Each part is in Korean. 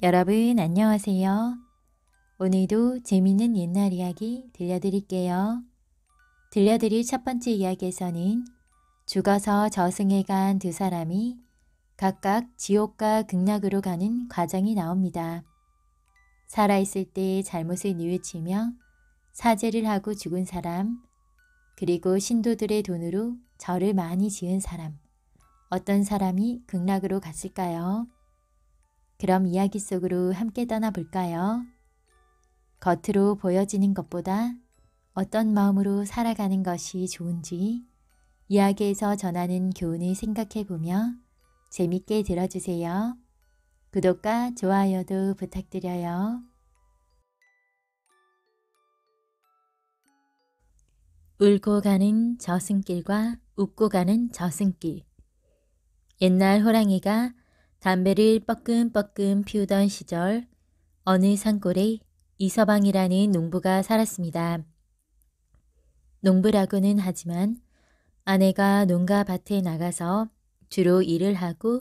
여러분 안녕하세요. 오늘도 재미있는 옛날 이야기 들려드릴게요. 들려드릴 첫 번째 이야기에서는 죽어서 저승에 간 두 사람이 각각 지옥과 극락으로 가는 과정이 나옵니다. 살아있을 때 잘못을 뉘우치며 사죄를 하고 죽은 사람, 그리고 신도들의 돈으로 절을 많이 지은 사람, 어떤 사람이 극락으로 갔을까요? 그럼 이야기 속으로 함께 떠나볼까요? 겉으로 보여지는 것보다 어떤 마음으로 살아가는 것이 좋은지 이야기에서 전하는 교훈을 생각해보며 재밌게 들어주세요. 구독과 좋아요도 부탁드려요. 울고 가는 저승길과 웃고 가는 저승길 옛날 호랑이가 담배를 뻐끔뻐끔 피우던 시절 어느 산골에 이서방이라는 농부가 살았습니다. 농부라고는 하지만 아내가 농가 밭에 나가서 주로 일을 하고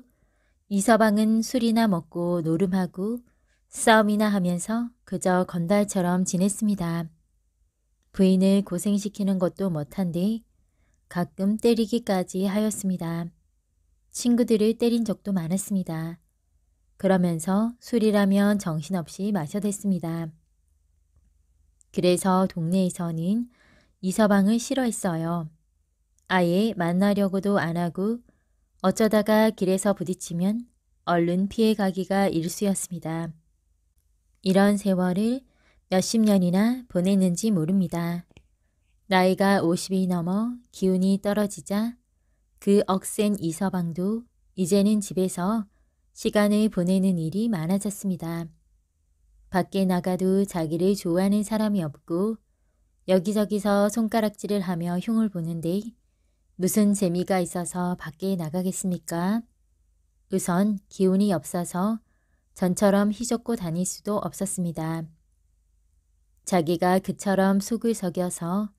이서방은 술이나 먹고 노름하고 싸움이나 하면서 그저 건달처럼 지냈습니다. 부인을 고생시키는 것도 못한데 가끔 때리기까지 하였습니다. 친구들을 때린 적도 많았습니다. 그러면서 술이라면 정신없이 마셔댔습니다. 그래서 동네에서는 이서방을 싫어했어요. 아예 만나려고도 안 하고 어쩌다가 길에서 부딪히면 얼른 피해가기가 일쑤였습니다. 이런 세월을 몇십 년이나 보냈는지 모릅니다. 나이가 50이 넘어 기운이 떨어지자 그 억센 이서방도 이제는 집에서 시간을 보내는 일이 많아졌습니다. 밖에 나가도 자기를 좋아하는 사람이 없고 여기저기서 손가락질을 하며 흉을 보는데 무슨 재미가 있어서 밖에 나가겠습니까? 우선 기운이 없어서 전처럼 휘젓고 다닐 수도 없었습니다. 자기가 그처럼 속을 썩여서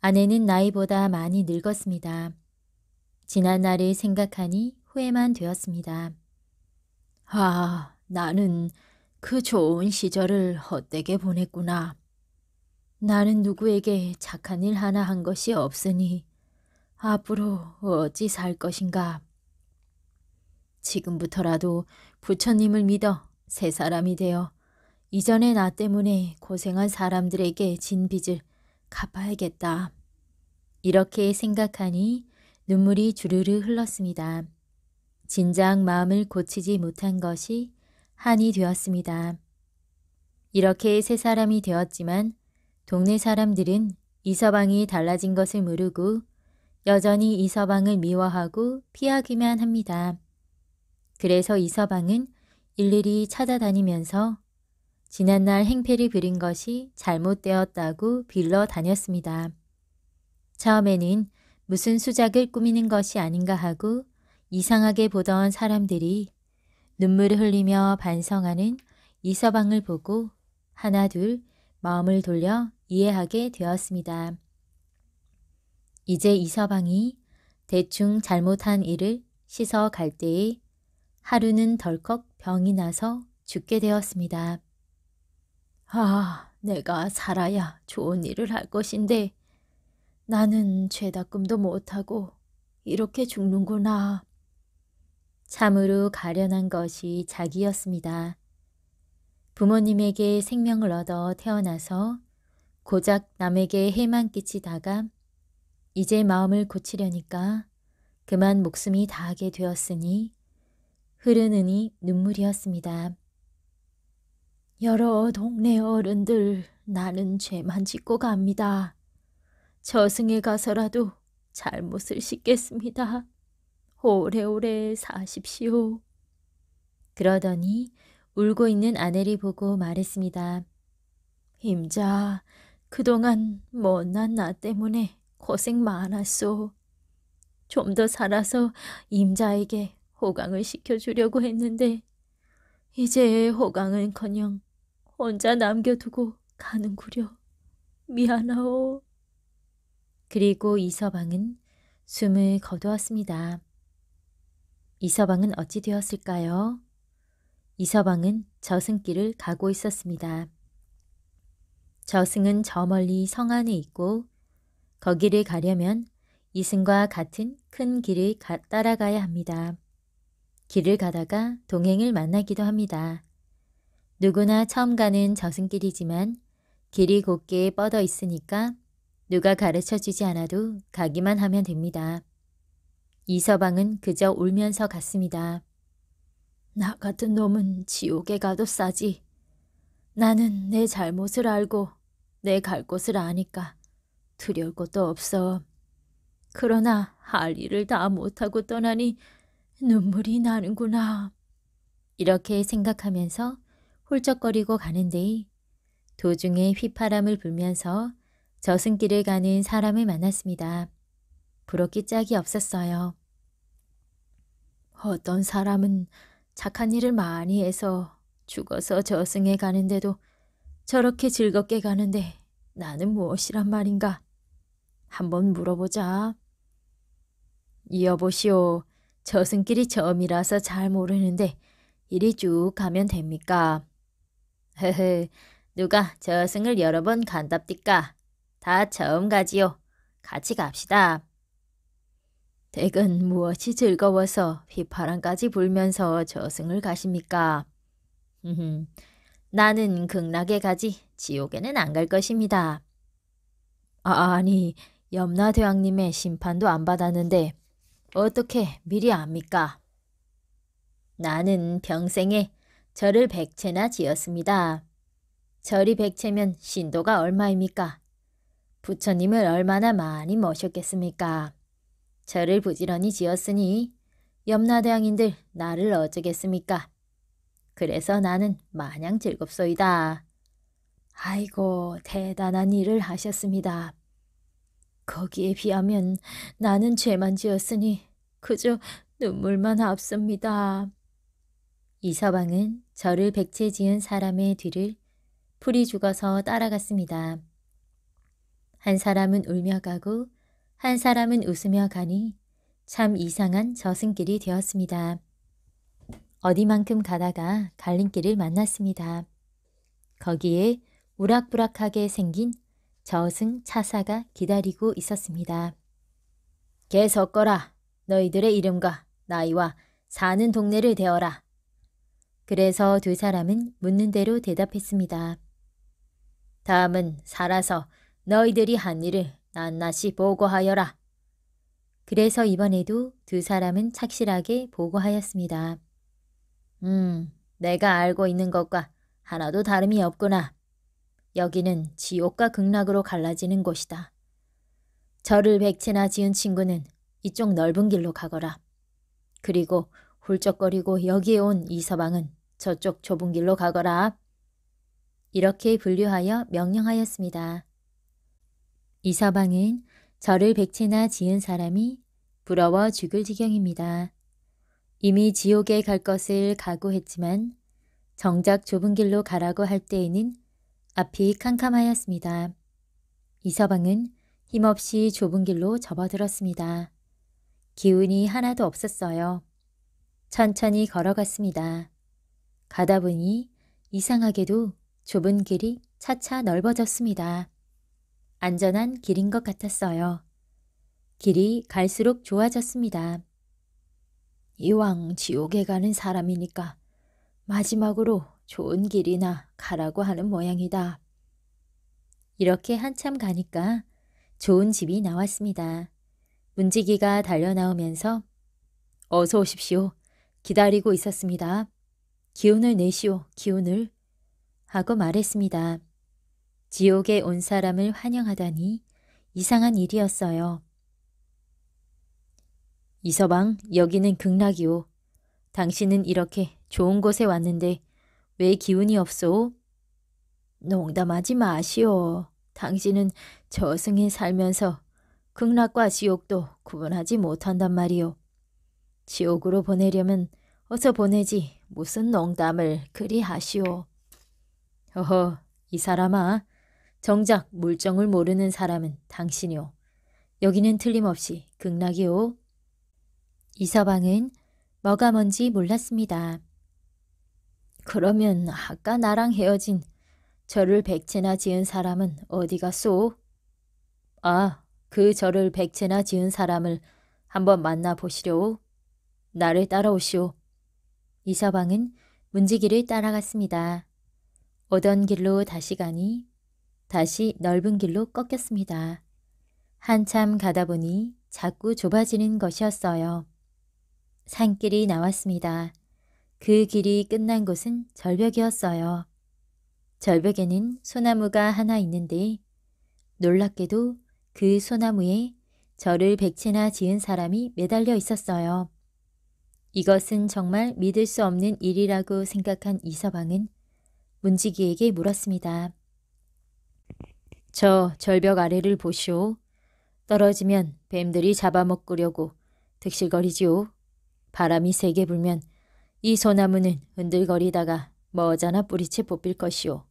아내는 나이보다 많이 늙었습니다. 지난 날을 생각하니 후회만 되었습니다. 아, 나는 그 좋은 시절을 헛되게 보냈구나. 나는 누구에게 착한 일 하나 한 것이 없으니 앞으로 어찌 살 것인가. 지금부터라도 부처님을 믿어 새 사람이 되어 이전에 나 때문에 고생한 사람들에게 진 빚을 갚아야겠다. 이렇게 생각하니 눈물이 주르르 흘렀습니다. 진작 마음을 고치지 못한 것이 한이 되었습니다. 이렇게 세 사람이 되었지만 동네 사람들은 이서방이 달라진 것을 모르고 여전히 이서방을 미워하고 피하기만 합니다. 그래서 이서방은 일일이 찾아다니면서 지난날 행패를 부린 것이 잘못되었다고 빌러 다녔습니다. 처음에는 무슨 수작을 꾸미는 것이 아닌가 하고 이상하게 보던 사람들이 눈물을 흘리며 반성하는 이 서방을 보고 하나 둘 마음을 돌려 이해하게 되었습니다. 이제 이 서방이 대충 잘못한 일을 씻어 갈 때에 하루는 덜컥 병이 나서 죽게 되었습니다. 아, 내가 살아야 좋은 일을 할 것인데 나는 죄다 꿈도 못하고 이렇게 죽는구나. 참으로 가련한 것이 자기였습니다. 부모님에게 생명을 얻어 태어나서 고작 남에게 해만 끼치다가 이제 마음을 고치려니까 그만 목숨이 다하게 되었으니 흐르느니 눈물이었습니다. 여러 동네 어른들 나는 죄만 짓고 갑니다. 저승에 가서라도 잘못을 씻겠습니다. 오래오래 사십시오. 그러더니 울고 있는 아내를 보고 말했습니다. 임자, 그동안 못난 나 때문에 고생 많았소. 좀 더 살아서 임자에게 호강을 시켜주려고 했는데 이제 호강은커녕 혼자 남겨두고 가는구려. 미안하오. 그리고 이서방은 숨을 거두었습니다. 이서방은 어찌 되었을까요? 이서방은 저승길을 가고 있었습니다. 저승은 저 멀리 성 안에 있고 거기를 가려면 이승과 같은 큰 길을 가, 따라가야 합니다. 길을 가다가 동행을 만나기도 합니다. 누구나 처음 가는 저승길이지만 길이 곧게 뻗어 있으니까 누가 가르쳐주지 않아도 가기만 하면 됩니다. 이서방은 그저 울면서 갔습니다. 나 같은 놈은 지옥에 가도 싸지. 나는 내 잘못을 알고 내 갈 곳을 아니까 두려울 것도 없어. 그러나 할 일을 다 못하고 떠나니 눈물이 나는구나. 이렇게 생각하면서 훌쩍거리고 가는데 도중에 휘파람을 불면서 저승길을 가는 사람을 만났습니다. 부럽기 짝이 없었어요. 어떤 사람은 착한 일을 많이 해서 죽어서 저승에 가는데도 저렇게 즐겁게 가는데 나는 무엇이란 말인가? 한번 물어보자. 이어보시오. 저승길이 처음이라서 잘 모르는데 이리 쭉 가면 됩니까? 헤헤, 누가 저승을 여러 번 간답디까? 다 처음 가지요. 같이 갑시다. 댁은 무엇이 즐거워서 휘파람까지 불면서 저승을 가십니까? 나는 극락에 가지 지옥에는 안 갈 것입니다. 아, 니 염라대왕님의 심판도 안 받았는데 어떻게 미리 압니까? 나는 평생에 절을 백채나 지었습니다. 절이 백채면 신도가 얼마입니까? 부처님을 얼마나 많이 모셨겠습니까? 저를 부지런히 지었으니 염라대왕인들 나를 어쩌겠습니까? 그래서 나는 마냥 즐겁소이다. 아이고 대단한 일을 하셨습니다. 거기에 비하면 나는 죄만 지었으니 그저 눈물만 앞섭니다. 이서방은 저를 백제 지은 사람의 뒤를 풀이 죽어서 따라갔습니다. 한 사람은 울며 가고 한 사람은 웃으며 가니 참 이상한 저승길이 되었습니다. 어디만큼 가다가 갈림길을 만났습니다. 거기에 우락부락하게 생긴 저승 차사가 기다리고 있었습니다. 개 섞어라. 너희들의 이름과 나이와 사는 동네를 대어라. 그래서 두 사람은 묻는 대로 대답했습니다. 다음은 살아서 너희들이 한 일을 낱낱이 보고하여라. 그래서 이번에도 두 사람은 착실하게 보고하였습니다. 음, 내가 알고 있는 것과 하나도 다름이 없구나. 여기는 지옥과 극락으로 갈라지는 곳이다. 저를 백채나 지은 친구는 이쪽 넓은 길로 가거라. 그리고 훌쩍거리고 여기에 온 이 서방은 저쪽 좁은 길로 가거라. 이렇게 분류하여 명령하였습니다. 이 서방은 저를 백체나 지은 사람이 부러워 죽을 지경입니다. 이미 지옥에 갈 것을 각오했지만 정작 좁은 길로 가라고 할 때에는 앞이 캄캄하였습니다. 이 서방은 힘없이 좁은 길로 접어들었습니다. 기운이 하나도 없었어요. 천천히 걸어갔습니다. 가다 보니 이상하게도 좁은 길이 차차 넓어졌습니다. 안전한 길인 것 같았어요. 길이 갈수록 좋아졌습니다. 이왕 지옥에 가는 사람이니까 마지막으로 좋은 길이나 가라고 하는 모양이다. 이렇게 한참 가니까 좋은 집이 나왔습니다. 문지기가 달려나오면서 어서 오십시오. 기다리고 있었습니다. 기운을 내시오, 기운을. 하고 말했습니다. 지옥에 온 사람을 환영하다니 이상한 일이었어요. 이서방, 여기는 극락이오. 당신은 이렇게 좋은 곳에 왔는데 왜 기운이 없소? 농담하지 마시오. 당신은 저승에 살면서 극락과 지옥도 구분하지 못한단 말이오. 지옥으로 보내려면 어서 보내지 무슨 농담을 그리 하시오. 허허이 사람아, 정작 물정을 모르는 사람은 당신이오. 여기는 틀림없이 극락이오. 이서방은 뭐가 뭔지 몰랐습니다. 그러면 아까 나랑 헤어진 저를 백채나 지은 사람은 어디 갔소? 아, 그 저를 백채나 지은 사람을 한번 만나보시려오. 나를 따라오시오. 이서방은 문지기를 따라갔습니다. 오던 길로 다시 가니 다시 넓은 길로 꺾였습니다. 한참 가다 보니 자꾸 좁아지는 것이었어요. 산길이 나왔습니다. 그 길이 끝난 곳은 절벽이었어요. 절벽에는 소나무가 하나 있는데 놀랍게도 그 소나무에 저를 백채나 지은 사람이 매달려 있었어요. 이것은 정말 믿을 수 없는 일이라고 생각한 이서방은 문지기에게 물었습니다. 저 절벽 아래를 보시오. 떨어지면 뱀들이 잡아먹으려고 득실거리지요. 바람이 세게 불면 이 소나무는 흔들거리다가 머잖아 뿌리채 뽑힐 것이오.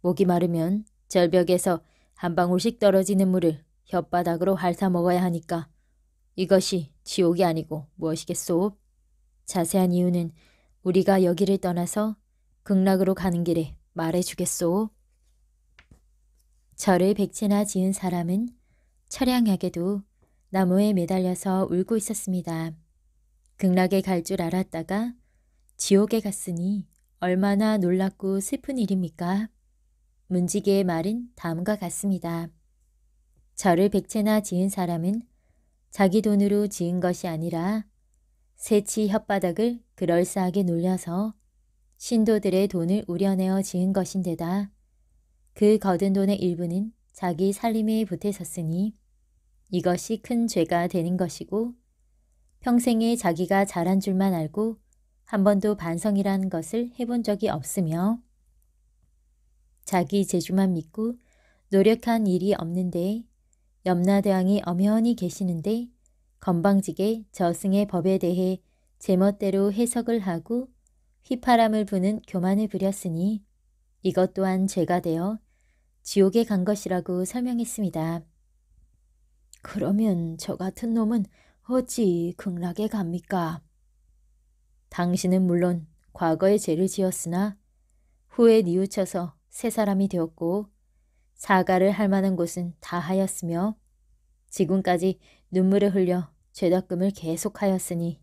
목이 마르면 절벽에서 한 방울씩 떨어지는 물을 혓바닥으로 핥아먹어야 하니까 이것이 지옥이 아니고 무엇이겠소? 자세한 이유는 우리가 여기를 떠나서 극락으로 가는 길에 말해주겠소. 절을 백채나 지은 사람은 처량하게도 나무에 매달려서 울고 있었습니다. 극락에 갈 줄 알았다가 지옥에 갔으니 얼마나 놀랍고 슬픈 일입니까? 문지기의 말은 다음과 같습니다. 절을 백채나 지은 사람은 자기 돈으로 지은 것이 아니라 새치 혓바닥을 그럴싸하게 놀려서 신도들의 돈을 우려내어 지은 것인데다 그 거둔 돈의 일부는 자기 살림에 보태 섰으니 이것이 큰 죄가 되는 것이고 평생에 자기가 잘한 줄만 알고 한 번도 반성이라는 것을 해본 적이 없으며 자기 재주만 믿고 노력한 일이 없는데 염라대왕이 엄연히 계시는데 건방지게 저승의 법에 대해 제멋대로 해석을 하고 휘파람을 부는 교만을 부렸으니 이것 또한 죄가 되어 지옥에 간 것이라고 설명했습니다. 그러면 저 같은 놈은 어찌 극락에 갑니까? 당신은 물론 과거에 죄를 지었으나 후에 뉘우쳐서 새 사람이 되었고 사과를 할 만한 곳은 다 하였으며 지금까지 눈물을 흘려 죄다금을 계속하였으니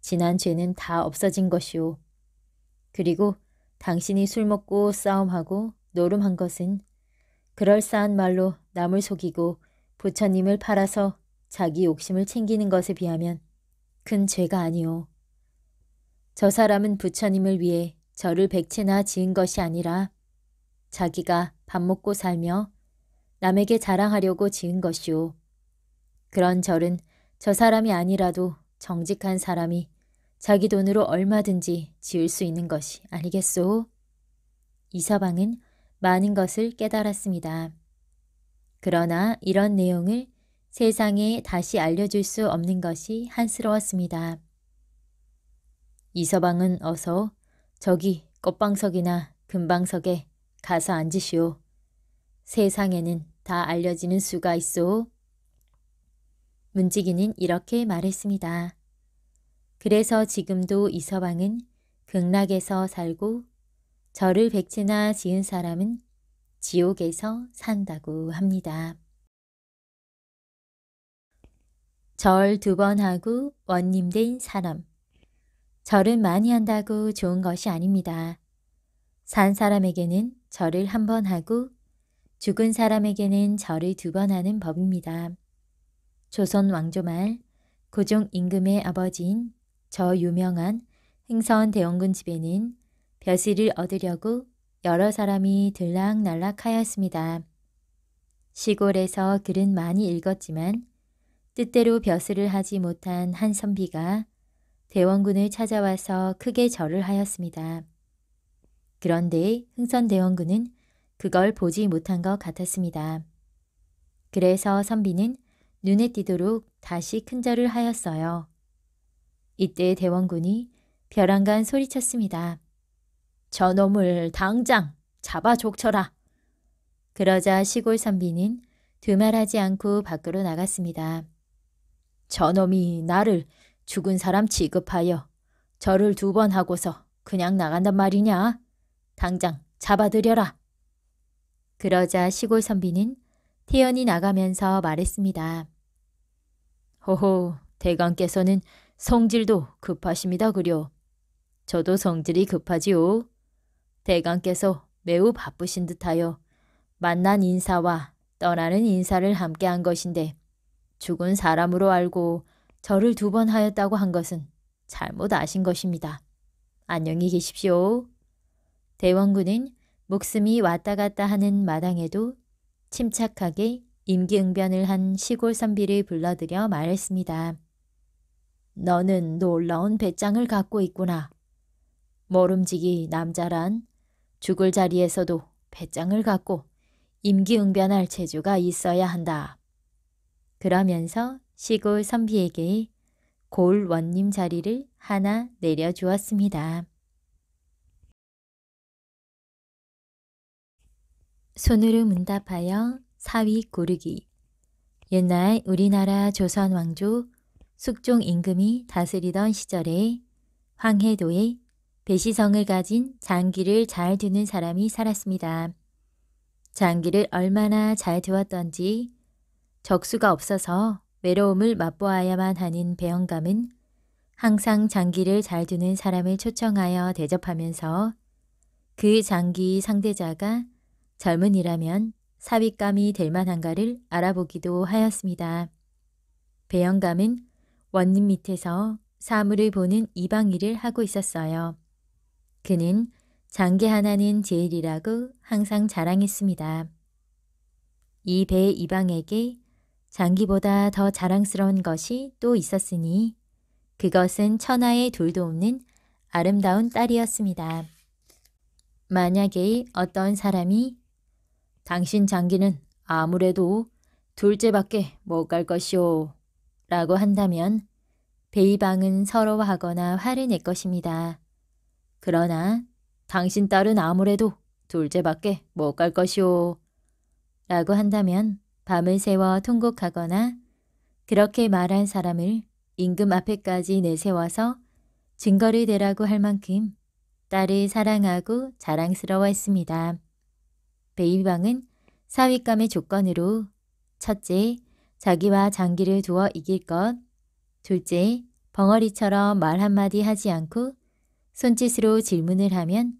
지난 죄는 다 없어진 것이오. 그리고 당신이 술 먹고 싸움하고 노름한 것은 그럴싸한 말로 남을 속이고 부처님을 팔아서 자기 욕심을 챙기는 것에 비하면 큰 죄가 아니오. 저 사람은 부처님을 위해 저를 백채나 지은 것이 아니라 자기가 밥 먹고 살며 남에게 자랑하려고 지은 것이오. 그런 절은 저 사람이 아니라도 정직한 사람이 자기 돈으로 얼마든지 지을 수 있는 것이 아니겠소? 이사방은 많은 것을 깨달았습니다. 그러나 이런 내용을 세상에 다시 알려줄 수 없는 것이 한스러웠습니다. 이서방은 어서 저기 꽃방석이나 금방석에 가서 앉으시오. 세상에는 다 알려지는 수가 있소. 문지기는 이렇게 말했습니다. 그래서 지금도 이서방은 극락에서 살고 저를 백지나 지은 사람은 지옥에서 산다고 합니다. 절 두 번 하고 원님 된 사람 절은 많이 한다고 좋은 것이 아닙니다. 산 사람에게는 절을 한 번 하고 죽은 사람에게는 절을 두 번 하는 법입니다. 조선 왕조말 고종 임금의 아버지인 저 유명한 행선 대원군 집에는 벼슬을 얻으려고 여러 사람이 들락날락하였습니다. 시골에서 글은 많이 읽었지만 뜻대로 벼슬을 하지 못한 한 선비가 대원군을 찾아와서 크게 절을 하였습니다. 그런데 흥선 대원군은 그걸 보지 못한 것 같았습니다. 그래서 선비는 눈에 띄도록 다시 큰 절을 하였어요. 이때 대원군이 벼랑간 소리쳤습니다. 저놈을 당장 잡아 족쳐라. 그러자 시골 선비는 두말하지 않고 밖으로 나갔습니다. 저놈이 나를 죽은 사람 취급하여 저를 두 번 하고서 그냥 나간단 말이냐? 당장 잡아들여라. 그러자 시골 선비는 태연이 나가면서 말했습니다. 호호, 대관께서는 성질도 급하십니다 그려. 저도 성질이 급하지요. 대관께서 매우 바쁘신 듯하여 만난 인사와 떠나는 인사를 함께 한 것인데 죽은 사람으로 알고 저를 두 번 하였다고 한 것은 잘못 아신 것입니다. 안녕히 계십시오. 대원군은 목숨이 왔다 갔다 하는 마당에도 침착하게 임기응변을 한 시골 선비를 불러들여 말했습니다. 너는 놀라운 배짱을 갖고 있구나. 모름지기 남자란 죽을 자리에서도 배짱을 갖고 임기응변할 재주가 있어야 한다. 그러면서 시골 선비에게 골 원님 자리를 하나 내려주었습니다. 손으로 문답하여 사위 고르기 옛날 우리나라 조선 왕조 숙종 임금이 다스리던 시절에 황해도의 배시성을 가진 장기를 잘두는 사람이 살았습니다. 장기를 얼마나 잘두었던지 적수가 없어서 외로움을 맛보아야만 하는 배영감은 항상 장기를 잘 두는 사람을 초청하여 대접하면서 그 장기 상대자가 젊은이라면 사윗감이 될 만한가를 알아보기도 하였습니다. 배영감은 원님 밑에서 사물을 보는 이방일을 하고 있었어요. 그는 장기 하나는 제일이라고 항상 자랑했습니다. 이 배 이방에게 장기보다 더 자랑스러운 것이 또 있었으니 그것은 천하의 둘도 없는 아름다운 딸이었습니다. 만약에 어떤 사람이 당신 장기는 아무래도 둘째밖에 못 갈 것이오 라고 한다면 베이방은 서러워하거나 화를 낼 것입니다. 그러나 당신 딸은 아무래도 둘째밖에 못 갈 것이오. 라고 한다면 밤을 새워 통곡하거나 그렇게 말한 사람을 임금 앞에까지 내세워서 증거를 대라고 할 만큼 딸을 사랑하고 자랑스러워했습니다. 베이방은 사윗감의 조건으로 첫째, 자기와 장기를 두어 이길 것, 둘째, 벙어리처럼 말 한마디 하지 않고 손짓으로 질문을 하면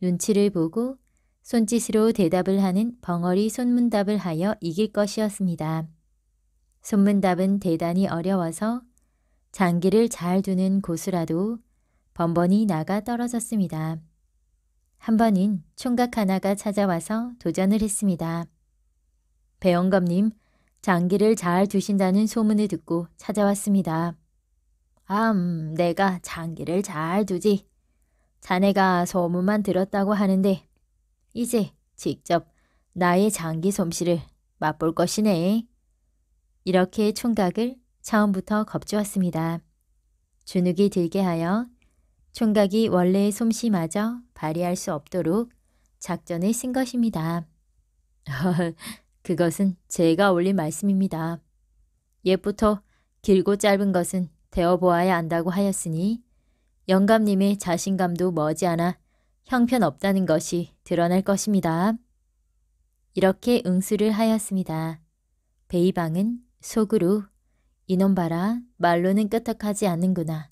눈치를 보고 손짓으로 대답을 하는 벙어리 손문답을 하여 이길 것이었습니다. 손문답은 대단히 어려워서 장기를 잘 두는 고수라도 번번이 나가 떨어졌습니다. 한 번은 총각 하나가 찾아와서 도전을 했습니다. 배영검님, 장기를 잘 두신다는 소문을 듣고 찾아왔습니다. 암, 내가 장기를 잘 두지. 자네가 소문만 들었다고 하는데 이제 직접 나의 장기 솜씨를 맛볼 것이네. 이렇게 총각을 처음부터 겁주었습니다. 주눅이 들게 하여 총각이 원래의 솜씨마저 발휘할 수 없도록 작전을 쓴 것입니다. 그것은 제가 올린 말씀입니다. 옛부터 길고 짧은 것은 되어 보아야 한다고 하였으니 영감님의 자신감도 머지않아 형편없다는 것이 드러날 것입니다. 이렇게 응수를 하였습니다. 베이방은 속으로 이놈 봐라 말로는 끄떡하지 않는구나.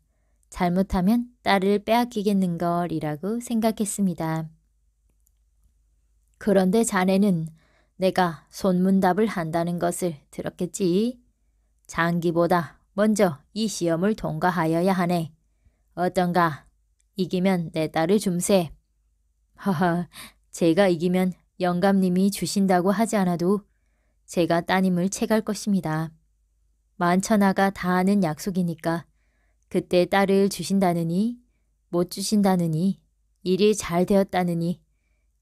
잘못하면 딸을 빼앗기겠는걸이라고 생각했습니다. 그런데 자네는 내가 손문답을 한다는 것을 들었겠지. 장기보다 먼저 이 시험을 통과하여야 하네. 어떤가? 이기면 내 딸을 줌세. 하하, 제가 이기면 영감님이 주신다고 하지 않아도 제가 따님을 채갈 것입니다. 만천하가 다 아는 약속이니까 그때 딸을 주신다느니 못 주신다느니 일이 잘 되었다느니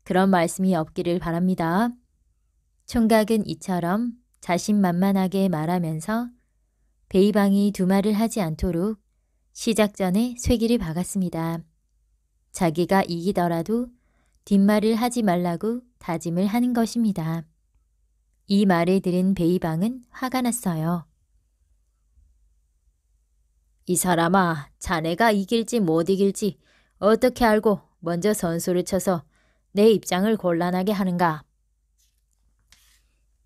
그런 말씀이 없기를 바랍니다. 총각은 이처럼 자신만만하게 말하면서 베이방이 두 말을 하지 않도록 시작 전에 쇠기를 박았습니다. 자기가 이기더라도 뒷말을 하지 말라고 다짐을 하는 것입니다. 이 말을 들은 베이방은 화가 났어요. 이 사람아, 자네가 이길지 못 이길지 어떻게 알고 먼저 선수를 쳐서 내 입장을 곤란하게 하는가?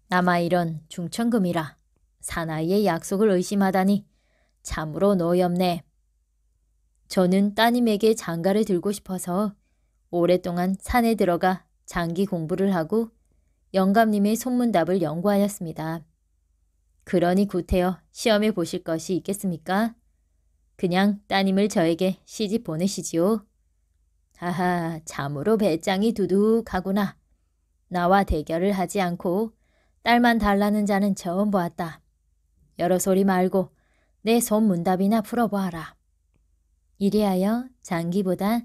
남아 이런 중천금이라 사나이의 약속을 의심하다니 참으로 노엽네. 저는 따님에게 장가를 들고 싶어서 오랫동안 산에 들어가 장기 공부를 하고 영감님의 손문답을 연구하였습니다. 그러니 구태여 시험해 보실 것이 있겠습니까? 그냥 따님을 저에게 시집 보내시지요. 하하, 참으로 배짱이 두둑하구나. 나와 대결을 하지 않고 딸만 달라는 자는 처음 보았다. 여러 소리 말고 내 손문답이나 풀어보아라. 이리하여 장기보다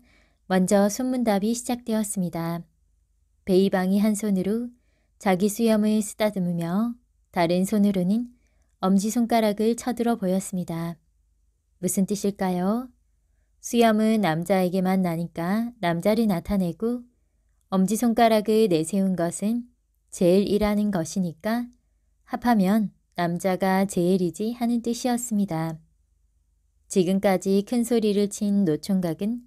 먼저 손문답이 시작되었습니다. 베이방이 한 손으로 자기 수염을 쓰다듬으며 다른 손으로는 엄지손가락을 쳐들어 보였습니다. 무슨 뜻일까요? 수염은 남자에게만 나니까 남자를 나타내고 엄지손가락을 내세운 것은 제일이라는 것이니까 합하면 남자가 제일이지 하는 뜻이었습니다. 지금까지 큰 소리를 친 노총각은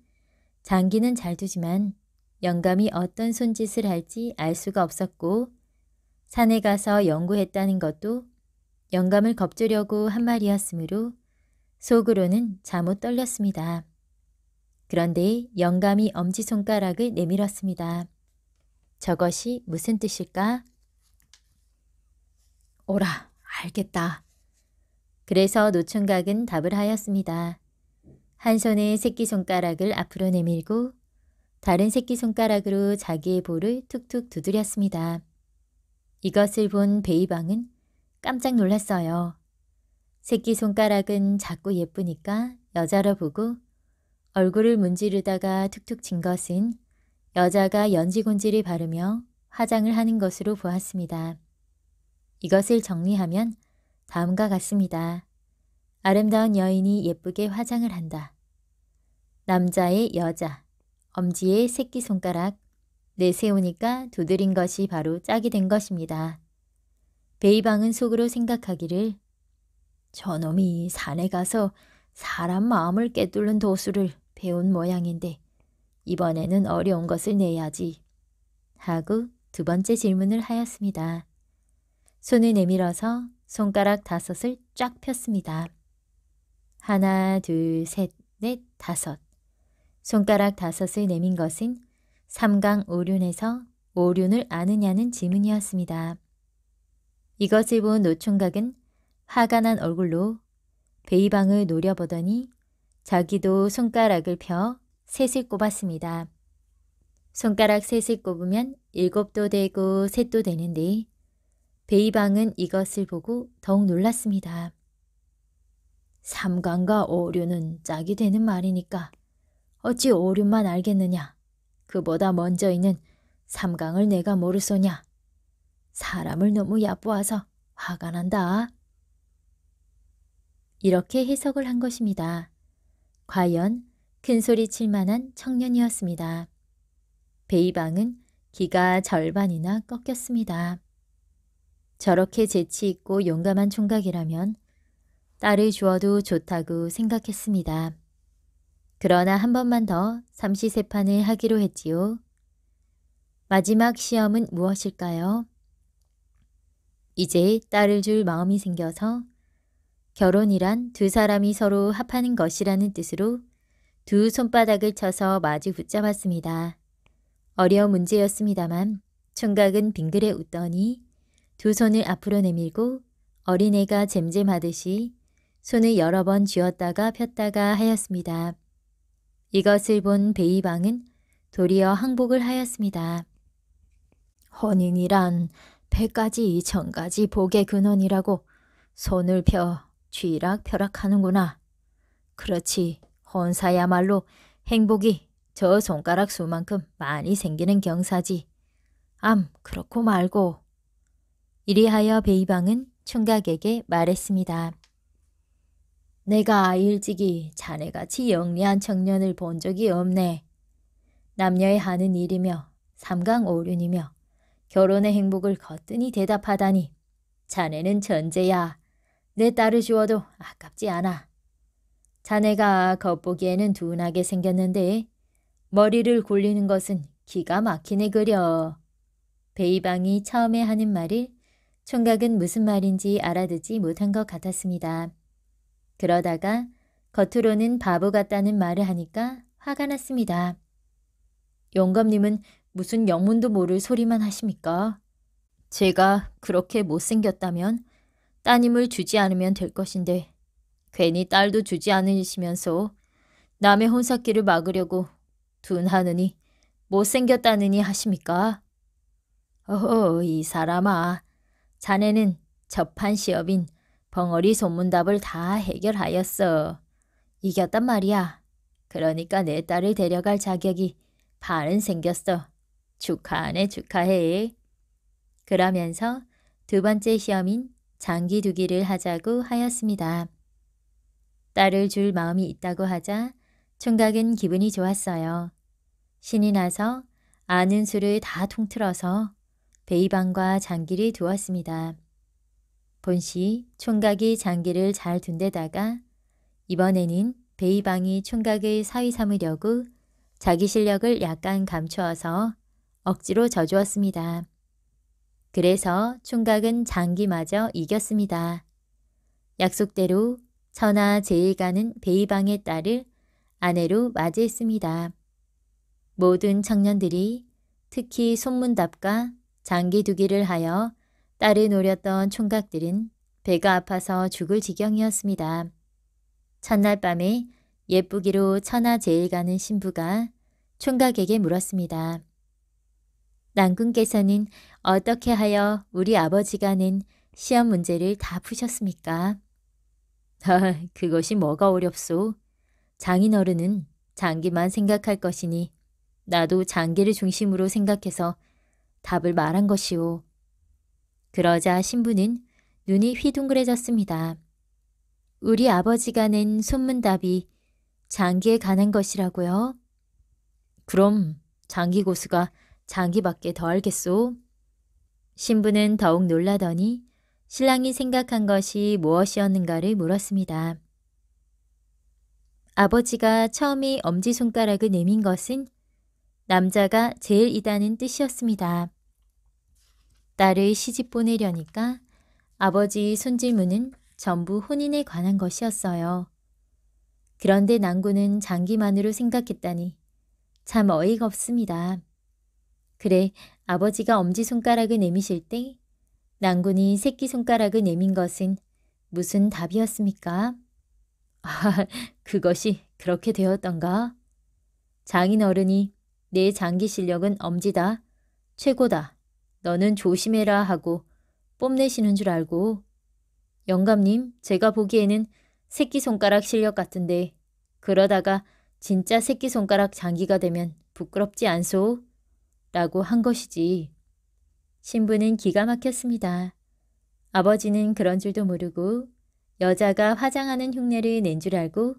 장기는 잘 두지만 영감이 어떤 손짓을 할지 알 수가 없었고 산에 가서 연구했다는 것도 영감을 겁주려고 한 말이었으므로 속으로는 잠옷 떨렸습니다. 그런데 영감이 엄지손가락을 내밀었습니다. 저것이 무슨 뜻일까? 오라, 알겠다. 그래서 노총각은 답을 하였습니다. 한손에 새끼손가락을 앞으로 내밀고 다른 새끼손가락으로 자기의 볼을 툭툭 두드렸습니다. 이것을 본 베이방은 깜짝 놀랐어요. 새끼손가락은 작고 예쁘니까 여자로 보고 얼굴을 문지르다가 툭툭 친 것은 여자가 연지곤지를 바르며 화장을 하는 것으로 보았습니다. 이것을 정리하면 다음과 같습니다. 아름다운 여인이 예쁘게 화장을 한다. 남자의 여자, 엄지의 새끼손가락, 내세우니까 두드린 것이 바로 짝이 된 것입니다. 베이방은 속으로 생각하기를 저놈이 산에 가서 사람 마음을 깨뚫는 도수를 배운 모양인데 이번에는 어려운 것을 내야지 하고 두 번째 질문을 하였습니다. 손을 내밀어서 손가락 다섯을 쫙 폈습니다. 하나, 둘, 셋, 넷, 다섯. 손가락 다섯을 내민 것은 삼강 오륜에서 오륜을 아느냐는 질문이었습니다. 이것을 본 노총각은 화가 난 얼굴로 베이방을 노려보더니 자기도 손가락을 펴 셋을 꼽았습니다. 손가락 셋을 꼽으면 일곱도 되고 셋도 되는데 베이방은 이것을 보고 더욱 놀랐습니다. 삼관과 오류는 짝이 되는 말이니까 어찌 오류만 알겠느냐? 그보다 먼저 있는 삼강을 내가 모르 소냐? 사람을 너무 얕보아서 화가 난다. 이렇게 해석을 한 것입니다. 과연 큰소리 칠 만한 청년이었습니다. 베이방은 기가 절반이나 꺾였습니다. 저렇게 재치있고 용감한 총각이라면 딸을 주어도 좋다고 생각했습니다. 그러나 한 번만 더 삼시세판을 하기로 했지요. 마지막 시험은 무엇일까요? 이제 딸을 줄 마음이 생겨서 결혼이란 두 사람이 서로 합하는 것이라는 뜻으로 두 손바닥을 쳐서 마주 붙잡았습니다. 어려운 문제였습니다만 총각은 빙그레 웃더니 두 손을 앞으로 내밀고 어린애가 잼잼하듯이 손을 여러 번 쥐었다가 폈다가 하였습니다. 이것을 본 베이방은 도리어 항복을 하였습니다. 헌인이란 배까지 이천가지 복의 근원이라고 손을 펴 쥐락펴락하는구나. 그렇지 혼사야말로 행복이 저 손가락 수만큼 많이 생기는 경사지. 암 그렇고 말고 이리하여 베이방은 총각에게 말했습니다. 내가 일찍이 자네같이 영리한 청년을 본 적이 없네. 남녀의 하는 일이며 삼강오륜이며 결혼의 행복을 거뜬히 대답하다니 자네는 전제야. 내 딸을 주어도 아깝지 않아. 자네가 겉보기에는 둔하게 생겼는데 머리를 굴리는 것은 기가 막히네 그려. 베이방이 처음에 하는 말을 총각은 무슨 말인지 알아듣지 못한 것 같았습니다. 그러다가 겉으로는 바보 같다는 말을 하니까 화가 났습니다. 용감님은 무슨 영문도 모를 소리만 하십니까? 제가 그렇게 못생겼다면 따님을 주지 않으면 될 것인데 괜히 딸도 주지 않으시면서 남의 혼사기를 막으려고 둔하느니 못생겼다느니 하십니까? 어허 이 사람아 자네는 접한 시업인 벙어리 손문답을다 해결하였어. 이겼단 말이야. 그러니까 내 딸을 데려갈 자격이 반은 생겼어. 축하하네 축하해. 그러면서 두 번째 시험인 장기 두기를 하자고 하였습니다. 딸을 줄 마음이 있다고 하자 총각은 기분이 좋았어요. 신이 나서 아는 수를 다 통틀어서 베이방과 장기를 두었습니다. 본시 총각이 장기를 잘 둔데다가 이번에는 베이방이 총각을 사위 삼으려고 자기 실력을 약간 감추어서 억지로 져주었습니다. 그래서 총각은 장기마저 이겼습니다. 약속대로 천하 제일가는 베이방의 딸을 아내로 맞이했습니다. 모든 청년들이 특히 손문답과 장기 두기를 하여 딸을 노렸던 총각들은 배가 아파서 죽을 지경이었습니다. 첫날 밤에 예쁘기로 천하 제일 가는 신부가 총각에게 물었습니다. 난군께서는 어떻게 하여 우리 아버지가 낸 시험 문제를 다 푸셨습니까? 아, 그것이 뭐가 어렵소. 장인어른은 장기만 생각할 것이니 나도 장기를 중심으로 생각해서 답을 말한 것이오. 그러자 신부는 눈이 휘둥그레졌습니다. 우리 아버지가 낸 손문답이 장기에 관한 것이라고요? 그럼 장기 고수가 장기밖에 더 알겠소? 신부는 더욱 놀라더니 신랑이 생각한 것이 무엇이었는가를 물었습니다. 아버지가 처음에 엄지손가락을 내민 것은 남자가 제일이다는 뜻이었습니다. 딸을 시집 보내려니까 아버지 의 손질문은 전부 혼인에 관한 것이었어요. 그런데 난구는 장기만으로 생각했다니 참 어이가 없습니다. 그래 아버지가 엄지손가락을 내미실 때 난군이 새끼손가락을 내민 것은 무슨 답이었습니까? 아, 그것이 그렇게 되었던가? 장인어른이 내 장기 실력은 엄지다, 최고다 너는 조심해라 하고 뽐내시는 줄 알고 영감님 제가 보기에는 새끼손가락 실력 같은데 그러다가 진짜 새끼손가락 장기가 되면 부끄럽지 않소? 라고 한 것이지. 신부는 기가 막혔습니다. 아버지는 그런 줄도 모르고 여자가 화장하는 흉내를 낸 줄 알고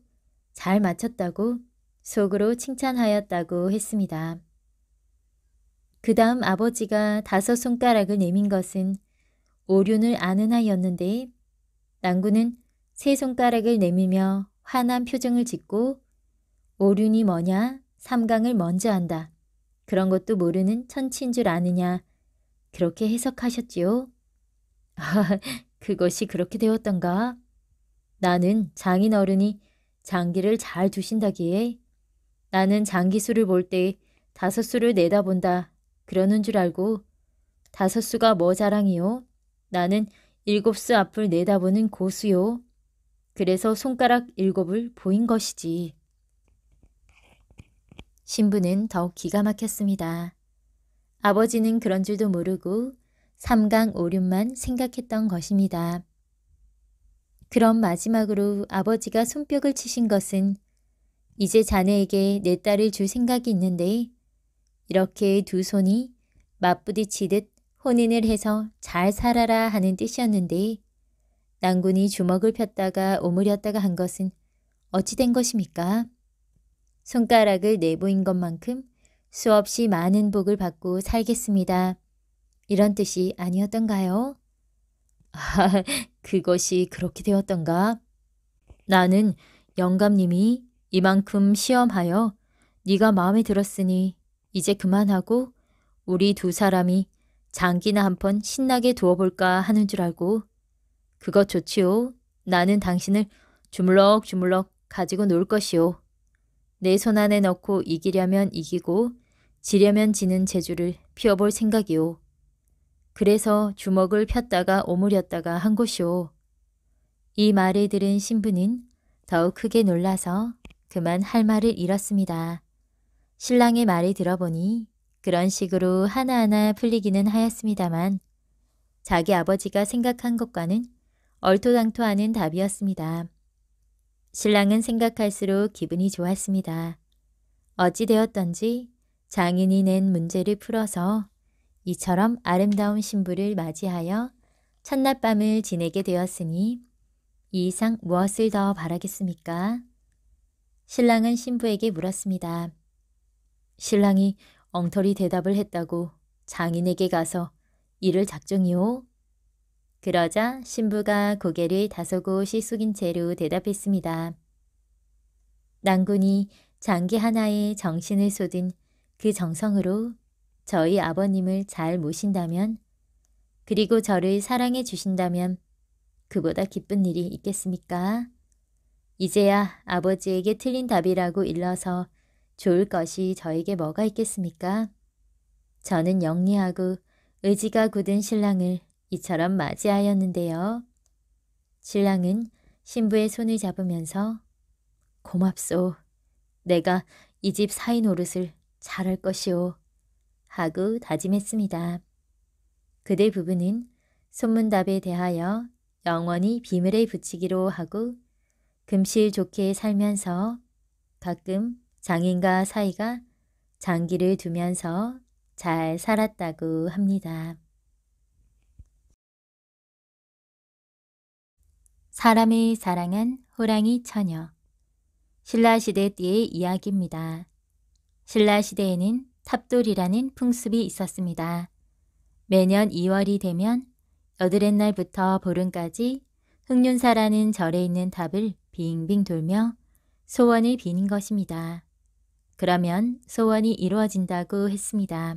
잘 맞췄다고 속으로 칭찬하였다고 했습니다. 그 다음 아버지가 다섯 손가락을 내민 것은 오륜을 아는 하였는데 난구는 세 손가락을 내밀며 환한 표정을 짓고 오륜이 뭐냐 삼강을 먼저 한다. 그런 것도 모르는 천치인 줄 아느냐 그렇게 해석하셨지요? 아, 그것이 그렇게 되었던가? 나는 장인 어른이 장기를 잘 두신다기에 나는 장기수를 볼 때 다섯 수를 내다본다 그러는 줄 알고 다섯 수가 뭐 자랑이요? 나는 일곱 수 앞을 내다보는 고수요. 그래서 손가락 일곱을 보인 것이지. 신부는 더욱 기가 막혔습니다. 아버지는 그런 줄도 모르고 삼강오륜만 생각했던 것입니다. 그럼 마지막으로 아버지가 손뼉을 치신 것은 이제 자네에게 내 딸을 줄 생각이 있는데 이렇게 두 손이 맞부딪히듯 혼인을 해서 잘 살아라 하는 뜻이었는데 난군이 주먹을 폈다가 오므렸다가 한 것은 어찌 된 것입니까? 손가락을 내보인 것만큼 수없이 많은 복을 받고 살겠습니다. 이런 뜻이 아니었던가요? 아, 그것이 그렇게 되었던가? 나는 영감님이 이만큼 시험하여 네가 마음에 들었으니 이제 그만하고 우리 두 사람이 장기나 한 번 신나게 두어볼까 하는 줄 알고 그것 좋지요. 나는 당신을 주물럭주물럭 가지고 놀 것이오. 내 손 안에 넣고 이기려면 이기고 지려면 지는 재주를 피워볼 생각이오. 그래서 주먹을 폈다가 오므렸다가 한 것이오. 이 말을 들은 신부는 더욱 크게 놀라서 그만 할 말을 잃었습니다. 신랑의 말을 들어보니 그런 식으로 하나하나 풀리기는 하였습니다만 자기 아버지가 생각한 것과는 얼토당토하는 답이었습니다. 신랑은 생각할수록 기분이 좋았습니다. 어찌되었던지 장인이 낸 문제를 풀어서 이처럼 아름다운 신부를 맞이하여 첫날밤을 지내게 되었으니 이 이상 무엇을 더 바라겠습니까? 신랑은 신부에게 물었습니다. 신랑이 엉터리 대답을 했다고 장인에게 가서 이를 작정이오. 그러자 신부가 고개를 다소곳이 숙인 채로 대답했습니다. 난군이 장기 하나에 정신을 쏟은 그 정성으로 저희 아버님을 잘 모신다면 그리고 저를 사랑해 주신다면 그보다 기쁜 일이 있겠습니까? 이제야 아버지에게 틀린 답이라고 일러서 좋을 것이 저에게 뭐가 있겠습니까? 저는 영리하고 의지가 굳은 신랑을 이처럼 맞이하였는데요. 신랑은 신부의 손을 잡으면서 고맙소. 내가 이 집 사인 노릇을 잘할 것이오. 하고 다짐했습니다. 그대 부부는 손문답에 대하여 영원히 비밀에 붙이기로 하고 금실 좋게 살면서 가끔 장인과 사이가 장기를 두면서 잘 살았다고 합니다. 사람이 사랑한 호랑이 처녀 신라시대 때의 이야기입니다. 신라시대에는 탑돌이라는 풍습이 있었습니다. 매년 2월이 되면 여드렛날부터 보름까지 흑륜사라는 절에 있는 탑을 빙빙 돌며 소원을 비는 것입니다. 그러면 소원이 이루어진다고 했습니다.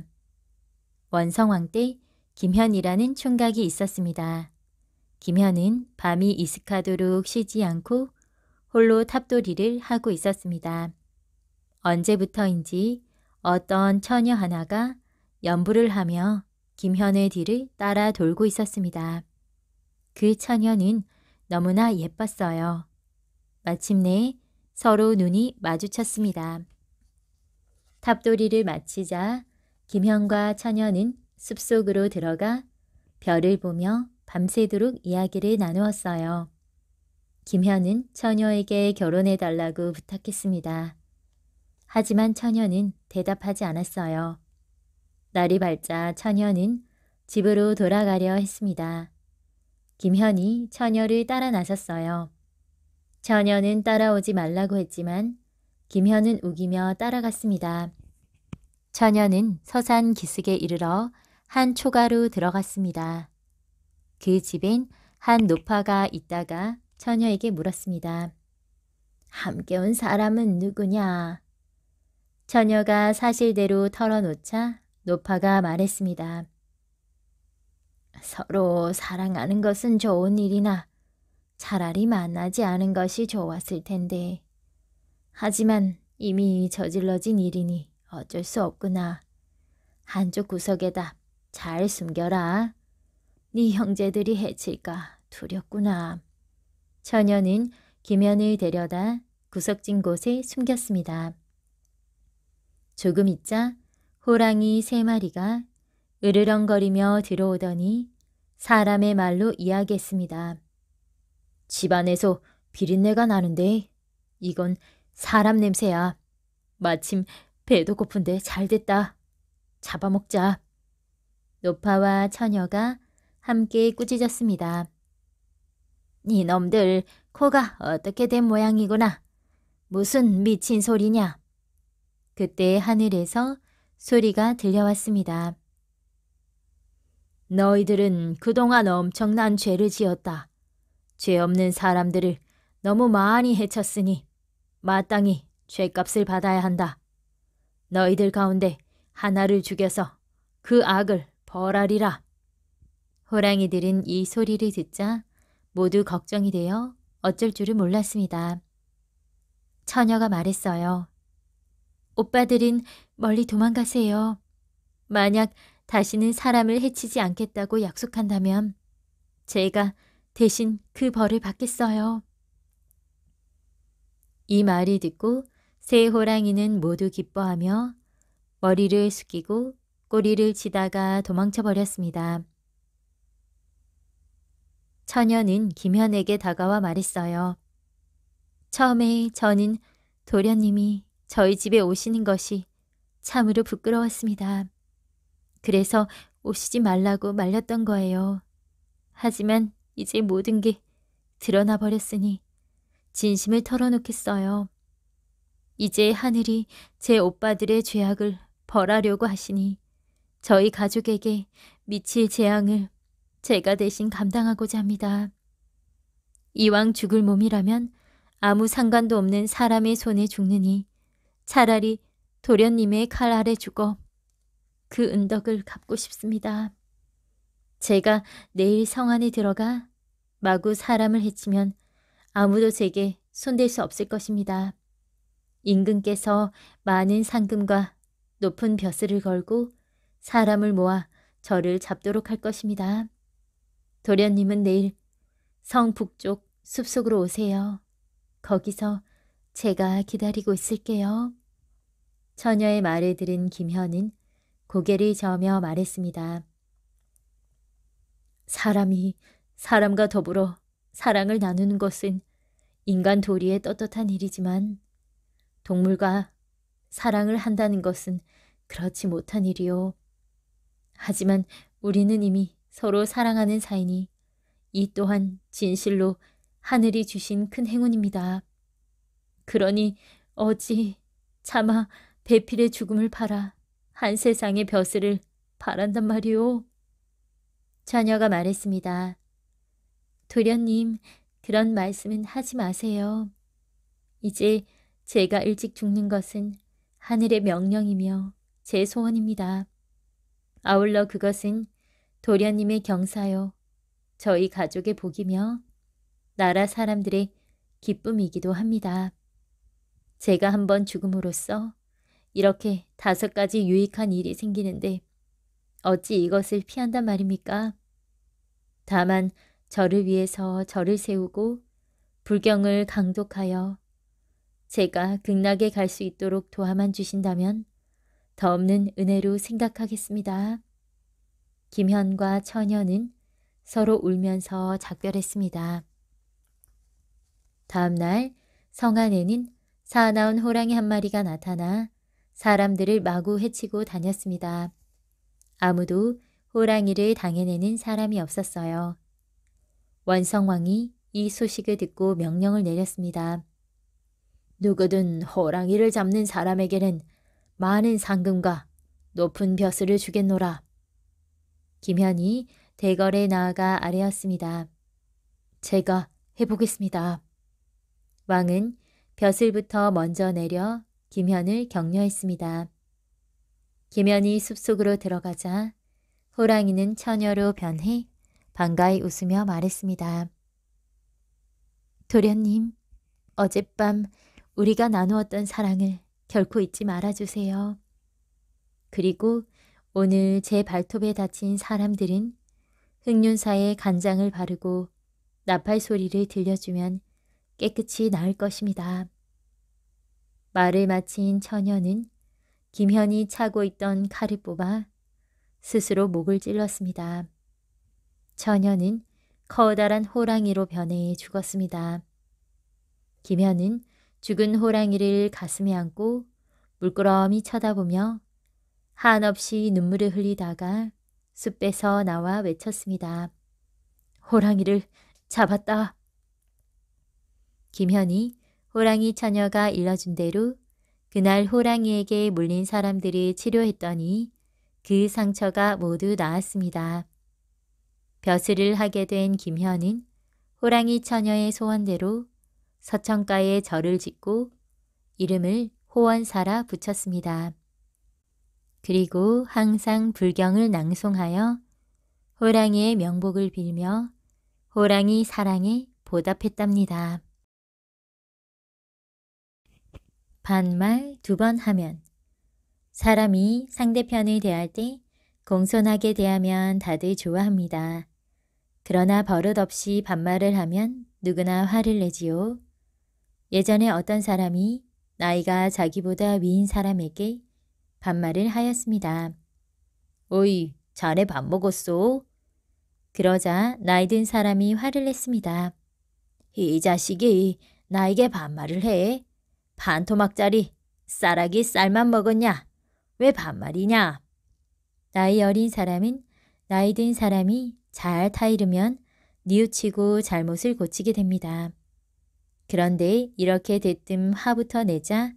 원성왕 때 김현이라는 총각이 있었습니다. 김현은 밤이 이스카도록 쉬지 않고 홀로 탑돌이를 하고 있었습니다. 언제부터인지 어떤 처녀 하나가 연부를 하며 김현의 뒤를 따라 돌고 있었습니다. 그 처녀는 너무나 예뻤어요. 마침내 서로 눈이 마주쳤습니다. 탑돌이를 마치자 김현과 처녀는 숲속으로 들어가 별을 보며 밤새도록 이야기를 나누었어요. 김현은 처녀에게 결혼해달라고 부탁했습니다. 하지만 처녀는 대답하지 않았어요. 날이 밝자 처녀는 집으로 돌아가려 했습니다. 김현이 처녀를 따라 나섰어요. 처녀는 따라오지 말라고 했지만 김현은 우기며 따라갔습니다. 처녀는 서산 기슭에 이르러 한 초가로 들어갔습니다. 그 집엔 한 노파가 있다가 처녀에게 물었습니다. 함께 온 사람은 누구냐? 처녀가 사실대로 털어놓자 노파가 말했습니다. 서로 사랑하는 것은 좋은 일이나 차라리 만나지 않은 것이 좋았을 텐데 하지만 이미 저질러진 일이니 어쩔 수 없구나. 한쪽 구석에다 잘 숨겨라. 네 형제들이 해칠까 두렵구나. 처녀는 김현을 데려다 구석진 곳에 숨겼습니다. 조금 있자 호랑이 세 마리가 으르렁거리며 들어오더니 사람의 말로 이야기했습니다. 집안에서 비린내가 나는데 이건 사람 냄새야. 마침 배도 고픈데 잘 됐다. 잡아먹자. 노파와 처녀가 함께 꾸짖었습니다. 이놈들 코가 어떻게 된 모양이구나. 무슨 미친 소리냐. 그때 하늘에서 소리가 들려왔습니다. 너희들은 그동안 엄청난 죄를 지었다. 죄 없는 사람들을 너무 많이 해쳤으니 마땅히 죄값을 받아야 한다. 너희들 가운데 하나를 죽여서 그 악을 벌하리라. 호랑이들은 이 소리를 듣자 모두 걱정이 되어 어쩔 줄을 몰랐습니다. 처녀가 말했어요. 오빠들은 멀리 도망가세요. 만약 다시는 사람을 해치지 않겠다고 약속한다면 제가 대신 그 벌을 받겠어요. 이 말이 듣고 세 호랑이는 모두 기뻐하며 머리를 숙이고 꼬리를 치다가 도망쳐 버렸습니다. 처녀는 김현에게 다가와 말했어요. 처음에 저는 도련님이 저희 집에 오시는 것이 참으로 부끄러웠습니다. 그래서 오시지 말라고 말렸던 거예요. 하지만 이제 모든 게 드러나 버렸으니 진심을 털어놓겠어요. 이제 하늘이 제 오빠들의 죄악을 벌하려고 하시니 저희 가족에게 미칠 재앙을 제가 대신 감당하고자 합니다. 이왕 죽을 몸이라면 아무 상관도 없는 사람의 손에 죽느니 차라리 도련님의 칼 아래 죽어 그 은덕을 갚고 싶습니다. 제가 내일 성안에 들어가 마구 사람을 해치면 아무도 제게 손댈 수 없을 것입니다. 임금께서 많은 상금과 높은 벼슬을 걸고 사람을 모아 저를 잡도록 할 것입니다. 도련님은 내일 성 북쪽 숲속으로 오세요. 거기서 제가 기다리고 있을게요. 처녀의 말을 들은 김현은 고개를 저며 말했습니다. 사람이 사람과 더불어 사랑을 나누는 것은 인간 도리의 떳떳한 일이지만 동물과 사랑을 한다는 것은 그렇지 못한 일이요. 하지만 우리는 이미 서로 사랑하는 사이니 이 또한 진실로 하늘이 주신 큰 행운입니다. 그러니 어찌 차마 배필의 죽음을 팔아 한 세상의 벼슬을 바란단 말이오. 자녀가 말했습니다. 도련님, 그런 말씀은 하지 마세요. 이제 제가 일찍 죽는 것은 하늘의 명령이며 제 소원입니다. 아울러 그것은 도련님의 경사요, 저희 가족의 복이며 나라 사람들의 기쁨이기도 합니다. 제가 한번 죽음으로써 이렇게 다섯 가지 유익한 일이 생기는데 어찌 이것을 피한단 말입니까? 다만 저를 위해서 저를 세우고 불경을 강독하여 제가 극락에 갈 수 있도록 도와만 주신다면 더 없는 은혜로 생각하겠습니다. 김현과 처녀는 서로 울면서 작별했습니다. 다음 날 성안에는 사나운 호랑이 한 마리가 나타나 사람들을 마구 해치고 다녔습니다. 아무도 호랑이를 당해내는 사람이 없었어요. 원성왕이 이 소식을 듣고 명령을 내렸습니다. 누구든 호랑이를 잡는 사람에게는 많은 상금과 높은 벼슬을 주겠노라. 김현이 대궐에 나아가 아래었습니다. 제가 해보겠습니다. 왕은 벼슬부터 먼저 내려 김현을 격려했습니다. 김현이 숲속으로 들어가자 호랑이는 처녀로 변해 반가이 웃으며 말했습니다. 도련님, 어젯밤 우리가 나누었던 사랑을 결코 잊지 말아주세요. 그리고 오늘 제 발톱에 다친 사람들은 흑륜사에 간장을 바르고 나팔 소리를 들려주면 깨끗이 나을 것입니다. 말을 마친 처녀는 김현이 차고 있던 칼을 뽑아 스스로 목을 찔렀습니다. 처녀는 커다란 호랑이로 변해 죽었습니다. 김현은 죽은 호랑이를 가슴에 안고 물끄러미 쳐다보며 한없이 눈물을 흘리다가 숲에서 나와 외쳤습니다. 호랑이를 잡았다. 김현이 호랑이 처녀가 일러준 대로 그날 호랑이에게 물린 사람들을 치료했더니 그 상처가 모두 나았습니다. 벼슬을 하게 된 김현은 호랑이 처녀의 소원대로 서천가에 절을 짓고 이름을 호원사라 붙였습니다. 그리고 항상 불경을 낭송하여 호랑이의 명복을 빌며 호랑이 사랑에 보답했답니다. 반말 두 번 하면 사람이 상대편을 대할 때 공손하게 대하면 다들 좋아합니다. 그러나 버릇없이 반말을 하면 누구나 화를 내지요. 예전에 어떤 사람이 나이가 자기보다 위인 사람에게 반말을 하였습니다. 오이, 자네 밥 먹었소? 그러자 나이 든 사람이 화를 냈습니다. 이 자식이 나에게 반말을 해. 반토막짜리 쌀아기 쌀만 먹었냐? 왜 반말이냐? 나이 어린 사람은 나이 든 사람이 잘 타이르면 뉘우치고 잘못을 고치게 됩니다. 그런데 이렇게 대뜸 화부터 내자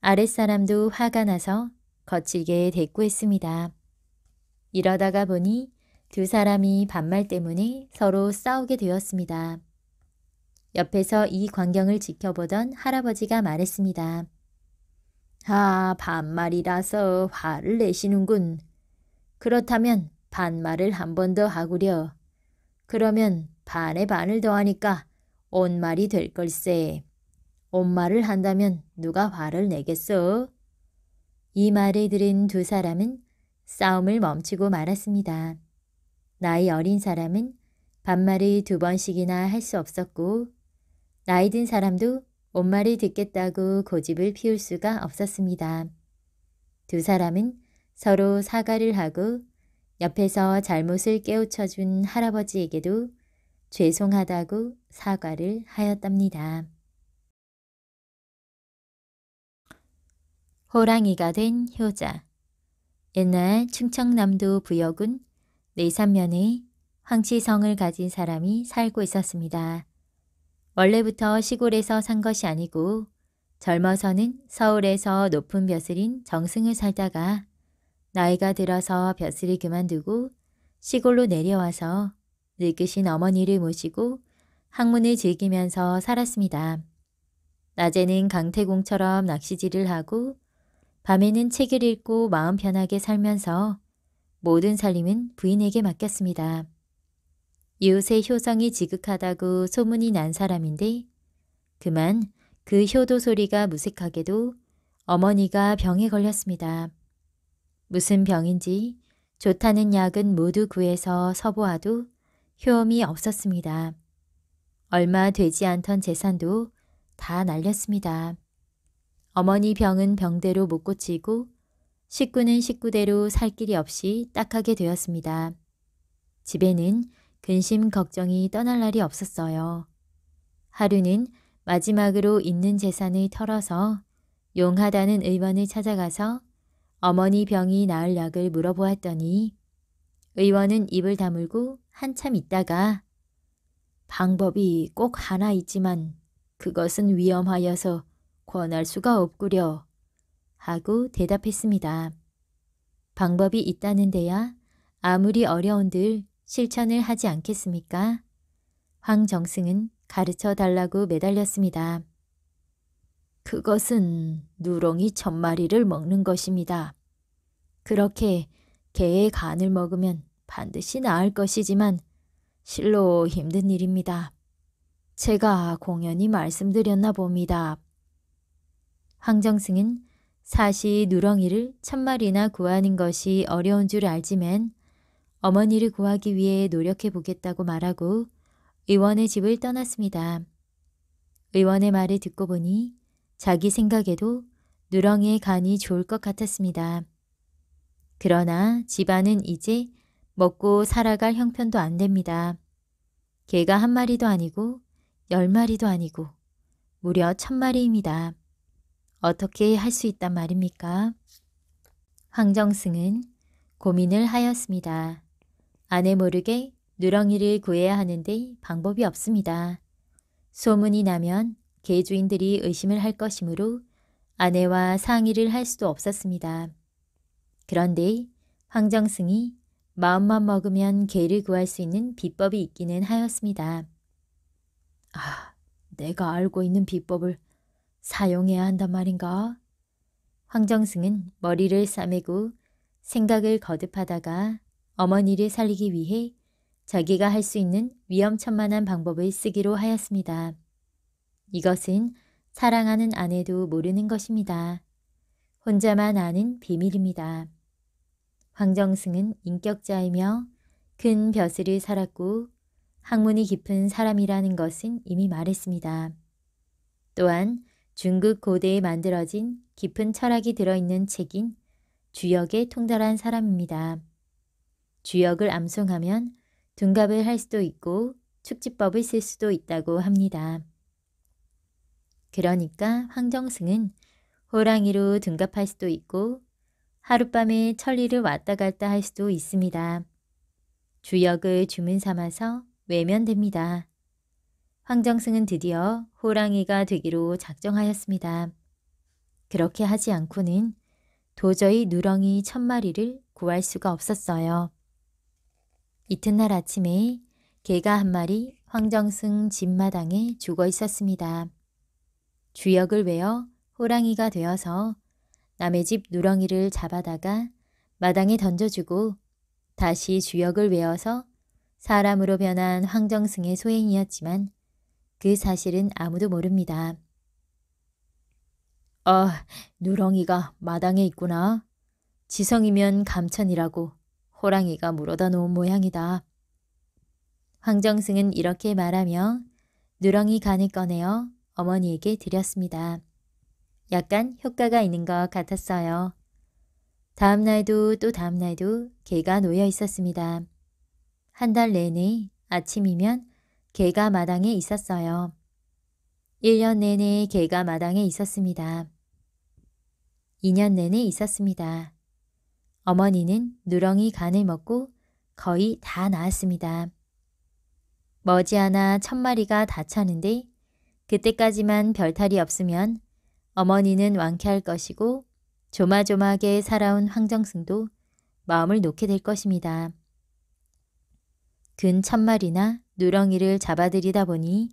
아랫사람도 화가 나서 거칠게 대꾸했습니다. 이러다가 보니 두 사람이 반말 때문에 서로 싸우게 되었습니다. 옆에서 이 광경을 지켜보던 할아버지가 말했습니다. 아, 반말이라서 화를 내시는군. 그렇다면 반말을 한 번 더 하구려. 그러면 반에 반을 더하니까 온말이 될 걸세. 온말을 한다면 누가 화를 내겠소? 이 말을 들은 두 사람은 싸움을 멈추고 말았습니다. 나이 어린 사람은 반말을 두 번씩이나 할 수 없었고 나이 든 사람도 온말을 듣겠다고 고집을 피울 수가 없었습니다. 두 사람은 서로 사과를 하고 옆에서 잘못을 깨우쳐준 할아버지에게도 죄송하다고 사과를 하였답니다. 호랑이가 된 효자 옛날 충청남도 부여군 내산면에 황치성을 가진 사람이 살고 있었습니다. 원래부터 시골에서 산 것이 아니고 젊어서는 서울에서 높은 벼슬인 정승을 살다가 나이가 들어서 벼슬이 그만두고 시골로 내려와서 늙으신 어머니를 모시고 학문을 즐기면서 살았습니다. 낮에는 강태공처럼 낚시질을 하고 밤에는 책을 읽고 마음 편하게 살면서 모든 살림은 부인에게 맡겼습니다. 이웃의 효성이 지극하다고 소문이 난 사람인데 그만 그 효도 소리가 무색하게도 어머니가 병에 걸렸습니다. 무슨 병인지 좋다는 약은 모두 구해서 서보아도 효험이 없었습니다. 얼마 되지 않던 재산도 다 날렸습니다. 어머니 병은 병대로 못 고치고 식구는 식구대로 살 길이 없이 딱하게 되었습니다. 집에는 근심 걱정이 떠날 날이 없었어요. 하루는 마지막으로 있는 재산을 털어서 용하다는 의원을 찾아가서 어머니 병이 나을 약을 물어보았더니 의원은 입을 다물고 한참 있다가 방법이 꼭 하나 있지만 그것은 위험하여서 권할 수가 없구려 하고 대답했습니다. 방법이 있다는데야 아무리 어려운들 실천을 하지 않겠습니까? 황정승은 가르쳐 달라고 매달렸습니다. 그것은 누렁이 천마리를 먹는 것입니다. 그렇게 개의 간을 먹으면 반드시 나을 것이지만 실로 힘든 일입니다. 제가 공연히 말씀드렸나 봅니다. 황정승은 사시 누렁이를 천마리나 구하는 것이 어려운 줄 알지만 어머니를 구하기 위해 노력해 보겠다고 말하고 의원의 집을 떠났습니다. 의원의 말을 듣고 보니 자기 생각에도 누렁이의 간이 좋을 것 같았습니다. 그러나 집안은 이제 먹고 살아갈 형편도 안 됩니다. 개가 한 마리도 아니고 열 마리도 아니고 무려 천 마리입니다. 어떻게 할 수 있단 말입니까? 황정승은 고민을 하였습니다. 아내 모르게 누렁이를 구해야 하는데 방법이 없습니다. 소문이 나면 개주인들이 의심을 할 것이므로 아내와 상의를 할 수도 없었습니다. 그런데 황정승이 마음만 먹으면 개를 구할 수 있는 비법이 있기는 하였습니다. 아, 내가 알고 있는 비법을 사용해야 한단 말인가? 황정승은 머리를 싸매고 생각을 거듭하다가 어머니를 살리기 위해 자기가 할 수 있는 위험천만한 방법을 쓰기로 하였습니다. 이것은 사랑하는 아내도 모르는 것입니다. 혼자만 아는 비밀입니다. 황정승은 인격자이며 큰 벼슬을 살았고 학문이 깊은 사람이라는 것은 이미 말했습니다. 또한 중국 고대에 만들어진 깊은 철학이 들어있는 책인 주역에 통달한 사람입니다. 주역을 암송하면 둔갑을 할 수도 있고 축지법을 쓸 수도 있다고 합니다. 그러니까 황정승은 호랑이로 등갑할 수도 있고 하룻밤에 천리를 왔다 갔다 할 수도 있습니다. 주역을 주문 삼아서 외면됩니다. 황정승은 드디어 호랑이가 되기로 작정하였습니다. 그렇게 하지 않고는 도저히 누렁이 천 마리를 구할 수가 없었어요. 이튿날 아침에 개가 한 마리 황정승 집마당에 죽어 있었습니다. 주역을 외어 호랑이가 되어서 남의 집 누렁이를 잡아다가 마당에 던져주고 다시 주역을 외어서 사람으로 변한 황정승의 소행이었지만 그 사실은 아무도 모릅니다. 아, 누렁이가 마당에 있구나. 지성이면 감천이라고 호랑이가 물어다 놓은 모양이다. 황정승은 이렇게 말하며 누렁이 간을 꺼내어 어머니에게 드렸습니다. 약간 효과가 있는 것 같았어요. 다음 날도 또 다음 날도 개가 놓여 있었습니다. 한 달 내내 아침이면 개가 마당에 있었어요. 1년 내내 개가 마당에 있었습니다. 2년 내내 있었습니다. 어머니는 누렁이 간을 먹고 거의 다 나았습니다. 머지않아 천 마리가 다 차는데 그때까지만 별탈이 없으면 어머니는 완쾌할 것이고 조마조마하게 살아온 황정승도 마음을 놓게 될 것입니다. 근 천마리나 누렁이를 잡아들이다 보니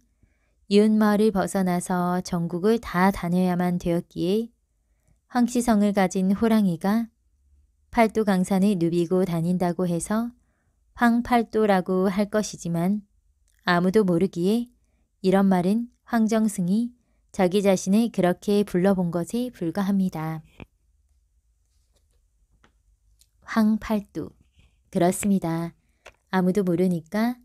이웃마을을 벗어나서 전국을 다 다녀야만 되었기에 황시성을 가진 호랑이가 팔도 강산을 누비고 다닌다고 해서 황팔도라고 할 것이지만 아무도 모르기에 이런 말은 황정승이 자기 자신을 그렇게 불러본 것에 불과합니다. 황팔뚝 그렇습니다. 아무도 모르니까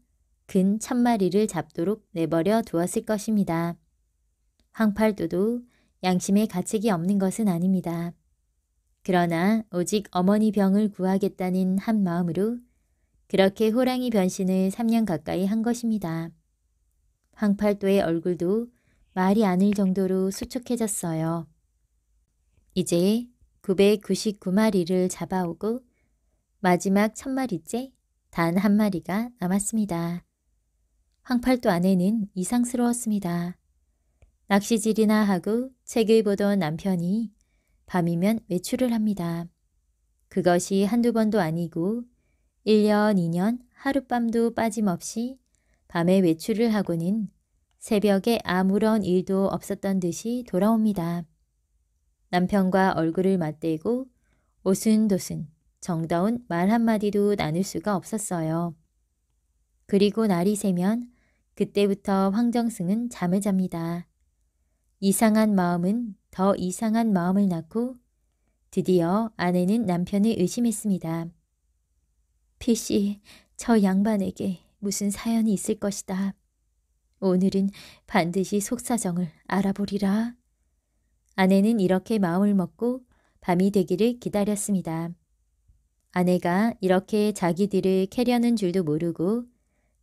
근 천마리를 잡도록 내버려 두었을 것입니다. 황팔도도 양심에 가책이 없는 것은 아닙니다. 그러나 오직 어머니 병을 구하겠다는 한 마음으로 그렇게 호랑이 변신을 3년 가까이 한 것입니다. 황팔도의 얼굴도 말이 아닐 정도로 수축해졌어요 이제 999마리를 잡아오고 마지막 천마리째 단 한 마리가 남았습니다. 황팔도 아내는 이상스러웠습니다. 낚시질이나 하고 책을 보던 남편이 밤이면 외출을 합니다. 그것이 한두 번도 아니고 1년, 2년 하룻밤도 빠짐없이 밤에 외출을 하고는 새벽에 아무런 일도 없었던 듯이 돌아옵니다. 남편과 얼굴을 맞대고 오순도순 정다운 말 한마디도 나눌 수가 없었어요. 그리고 날이 새면 그때부터 황정승은 잠을 잡니다. 이상한 마음은 더 이상한 마음을 낳고 드디어 아내는 남편을 의심했습니다. 피씨, 저 양반에게 무슨 사연이 있을 것이다. 오늘은 반드시 속사정을 알아보리라. 아내는 이렇게 마음을 먹고 밤이 되기를 기다렸습니다. 아내가 이렇게 자기 들을 캐려는 줄도 모르고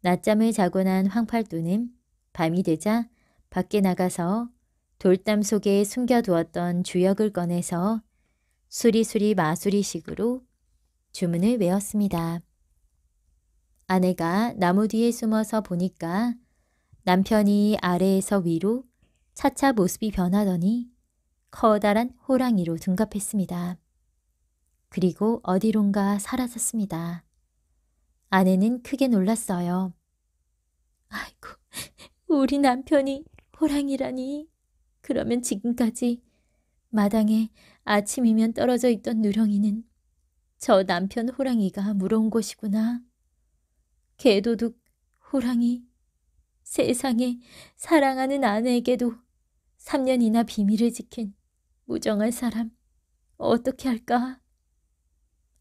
낮잠을 자고 난 황팔도는 밤이 되자 밖에 나가서 돌담 속에 숨겨두었던 주역을 꺼내서 수리수리 마수리식으로 주문을 외웠습니다. 아내가 나무 뒤에 숨어서 보니까 남편이 아래에서 위로 차차 모습이 변하더니 커다란 호랑이로 둔갑했습니다. 그리고 어디론가 사라졌습니다. 아내는 크게 놀랐어요. 아이고, 우리 남편이 호랑이라니. 그러면 지금까지 마당에 아침이면 떨어져 있던 누렁이는 저 남편 호랑이가 물어온 곳이구나 개도둑, 호랑이, 세상에 사랑하는 아내에게도 3년이나 비밀을 지킨 무정한 사람 어떻게 할까?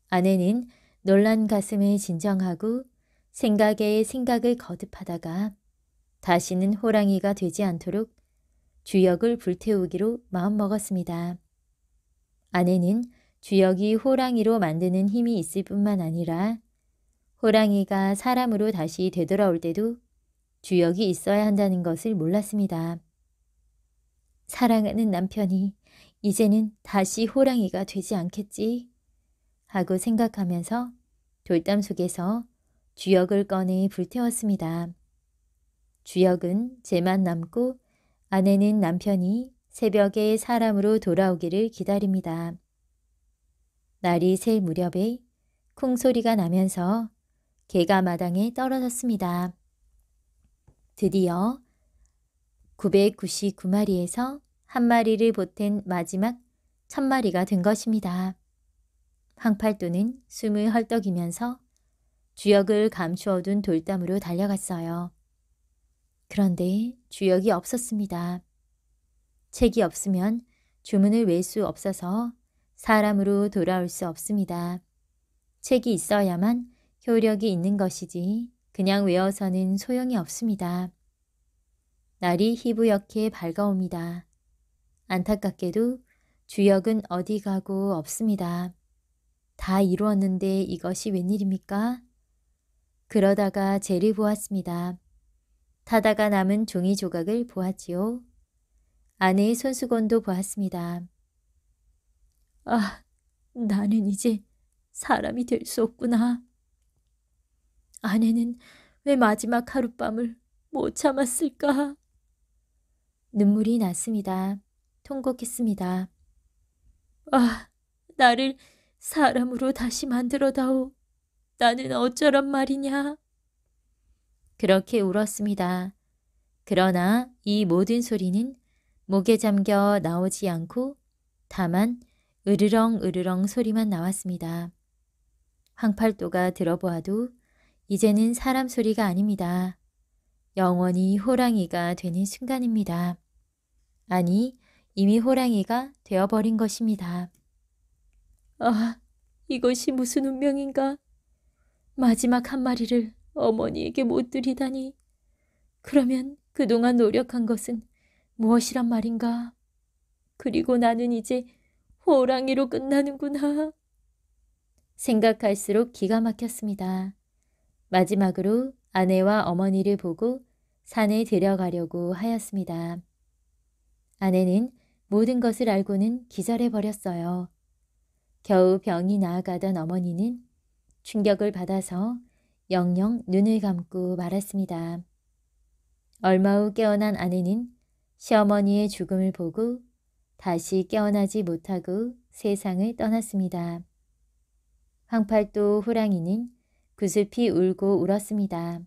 아내는 놀란 가슴을 진정하고 생각에 생각을 거듭하다가 다시는 호랑이가 되지 않도록 주역을 불태우기로 마음먹었습니다. 아내는 주역이 호랑이로 만드는 힘이 있을 뿐만 아니라 호랑이가 사람으로 다시 되돌아올 때도 주역이 있어야 한다는 것을 몰랐습니다. 사랑하는 남편이 이제는 다시 호랑이가 되지 않겠지 하고 생각하면서 돌담 속에서 주역을 꺼내 불태웠습니다. 주역은 제만 남고 아내는 남편이 새벽에 사람으로 돌아오기를 기다립니다. 날이 셀 무렵에 쿵소리가 나면서 개가 마당에 떨어졌습니다. 드디어 999마리에서 한 마리를 보탠 마지막 천마리가된 것입니다. 황팔도는 숨을 헐떡이면서 주역을 감추어둔 돌담으로 달려갔어요. 그런데 주역이 없었습니다. 책이 없으면 주문을 외수 없어서 사람으로 돌아올 수 없습니다. 책이 있어야만 효력이 있는 것이지 그냥 외워서는 소용이 없습니다. 날이 희부옇게 밝아옵니다. 안타깝게도 주역은 어디 가고 없습니다. 다 이루었는데 이것이 웬일입니까? 그러다가 재를 보았습니다. 타다가 남은 종이 조각을 보았지요. 아내의 손수건도 보았습니다. 아, 나는 이제 사람이 될 수 없구나. 아내는 왜 마지막 하룻밤을 못 참았을까? 눈물이 났습니다. 통곡했습니다. 아, 나를 사람으로 다시 만들어다오. 나는 어쩌란 말이냐? 그렇게 울었습니다. 그러나 이 모든 소리는 목에 잠겨 나오지 않고 다만 으르렁 으르렁 소리만 나왔습니다. 황팔도가 들어보아도 이제는 사람 소리가 아닙니다. 영원히 호랑이가 되는 순간입니다. 아니, 이미 호랑이가 되어버린 것입니다. 아, 이것이 무슨 운명인가? 마지막 한 마리를 어머니에게 못 드리다니. 그러면 그동안 노력한 것은 무엇이란 말인가? 그리고 나는 이제 호랑이로 끝나는구나. 생각할수록 기가 막혔습니다. 마지막으로 아내와 어머니를 보고 산에 들어가려고 하였습니다. 아내는 모든 것을 알고는 기절해버렸어요. 겨우 병이 나아가던 어머니는 충격을 받아서 영영 눈을 감고 말았습니다. 얼마 후 깨어난 아내는 시어머니의 죽음을 보고 다시 깨어나지 못하고 세상을 떠났습니다. 황팔도 호랑이는 구슬피 울고 울었습니다.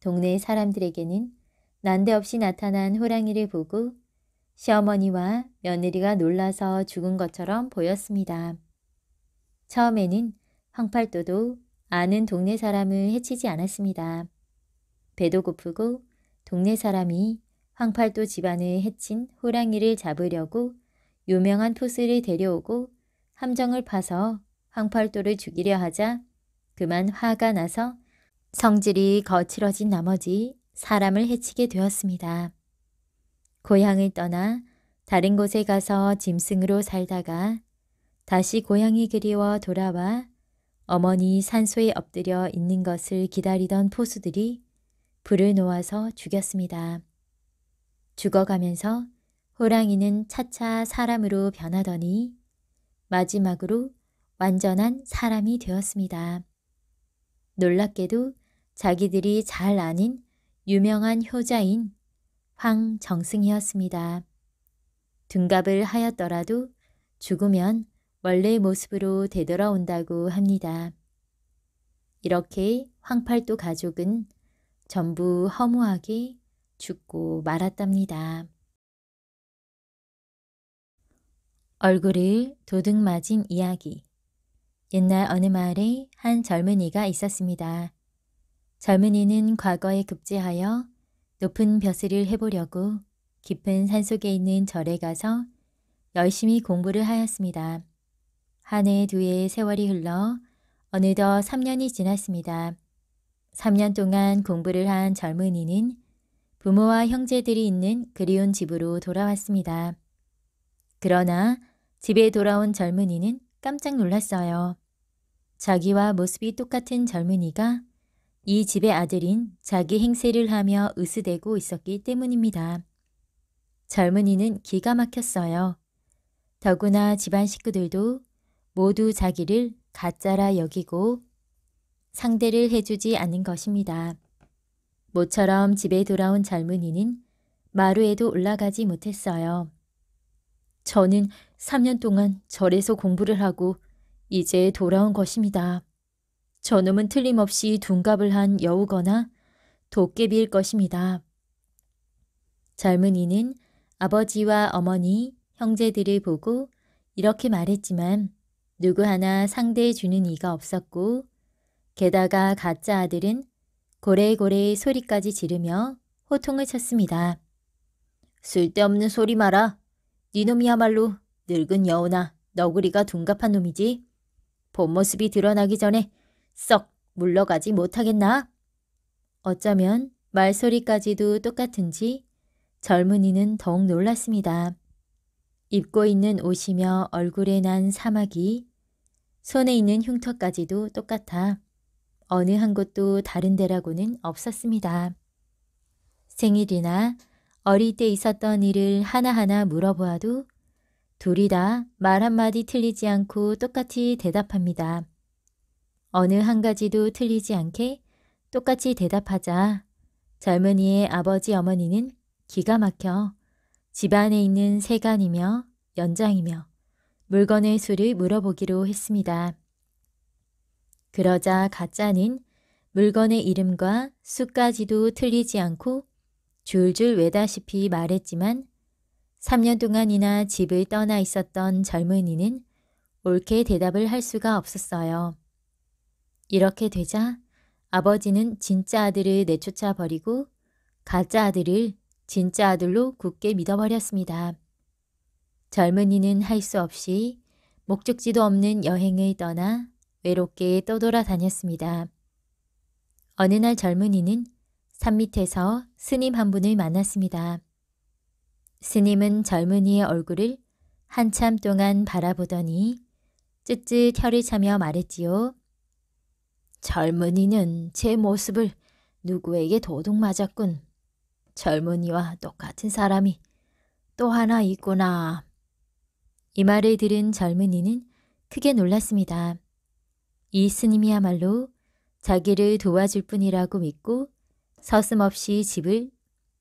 동네 사람들에게는 난데없이 나타난 호랑이를 보고 시어머니와 며느리가 놀라서 죽은 것처럼 보였습니다. 처음에는 황팔도도 아는 동네 사람을 해치지 않았습니다. 배도 고프고 동네 사람이 황팔도 집안을 해친 호랑이를 잡으려고 유명한 토스를 데려오고 함정을 파서 황팔도를 죽이려 하자 그만 화가 나서 성질이 거칠어진 나머지 사람을 해치게 되었습니다. 고향을 떠나 다른 곳에 가서 짐승으로 살다가 다시 고향이 그리워 돌아와 어머니 산소에 엎드려 있는 것을 기다리던 포수들이 불을 놓아서 죽였습니다. 죽어가면서 호랑이는 차차 사람으로 변하더니 마지막으로 완전한 사람이 되었습니다. 놀랍게도 자기들이 잘아는 유명한 효자인 황정승이었습니다. 둔갑을 하였더라도 죽으면 원래 의 모습으로 되돌아온다고 합니다. 이렇게 황팔도 가족은 전부 허무하게 죽고 말았답니다. 얼굴을 도둑 맞은 이야기 옛날 어느 마을에 한 젊은이가 있었습니다. 젊은이는 과거에 급제하여 높은 벼슬을 해보려고 깊은 산속에 있는 절에 가서 열심히 공부를 하였습니다. 한 해, 두 해의 세월이 흘러 어느덧 3년이 지났습니다. 3년 동안 공부를 한 젊은이는 부모와 형제들이 있는 그리운 집으로 돌아왔습니다. 그러나 집에 돌아온 젊은이는 깜짝 놀랐어요. 자기와 모습이 똑같은 젊은이가 이 집의 아들인 자기 행세를 하며 으스대고 있었기 때문입니다. 젊은이는 기가 막혔어요. 더구나 집안 식구들도 모두 자기를 가짜라 여기고 상대를 해주지 않는 것입니다. 모처럼 집에 돌아온 젊은이는 마루에도 올라가지 못했어요. 저는 3년 동안 절에서 공부를 하고 이제 돌아온 것입니다. 저놈은 틀림없이 둔갑을 한 여우거나 도깨비일 것입니다. 젊은이는 아버지와 어머니, 형제들을 보고 이렇게 말했지만 누구 하나 상대해 주는 이가 없었고 게다가 가짜 아들은 고래고래 소리까지 지르며 호통을 쳤습니다. 쓸데없는 소리 마라. 니놈이야말로 늙은 여우나 너구리가 둔갑한 놈이지. 본 모습이 드러나기 전에 썩 물러가지 못하겠나? 어쩌면 말소리까지도 똑같은지 젊은이는 더욱 놀랐습니다. 입고 있는 옷이며 얼굴에 난 사막이 손에 있는 흉터까지도 똑같아 어느 한 곳도 다른 데라고는 없었습니다. 생일이나 어릴 때 있었던 일을 하나하나 물어보아도 둘이 다 말 한마디 틀리지 않고 똑같이 대답합니다. 어느 한 가지도 틀리지 않게 똑같이 대답하자 젊은이의 아버지 어머니는 기가 막혀 집안에 있는 세간이며 연장이며 물건의 수를 물어보기로 했습니다. 그러자 가짜는 물건의 이름과 수까지도 틀리지 않고 줄줄 외다시피 말했지만 3년 동안이나 집을 떠나 있었던 젊은이는 옳게 대답을 할 수가 없었어요. 이렇게 되자 아버지는 진짜 아들을 내쫓아 버리고 가짜 아들을 진짜 아들로 굳게 믿어버렸습니다. 젊은이는 할 수 없이 목적지도 없는 여행을 떠나 외롭게 떠돌아 다녔습니다. 어느 날 젊은이는 산 밑에서 스님 한 분을 만났습니다. 스님은 젊은이의 얼굴을 한참 동안 바라보더니 쯧쯧 혀를 차며 말했지요. 젊은이는 제 모습을 누구에게 도둑 맞았군. 젊은이와 똑같은 사람이 또 하나 있구나. 이 말을 들은 젊은이는 크게 놀랐습니다. 이 스님이야말로 자기를 도와줄 뿐이라고 믿고 서슴없이 집을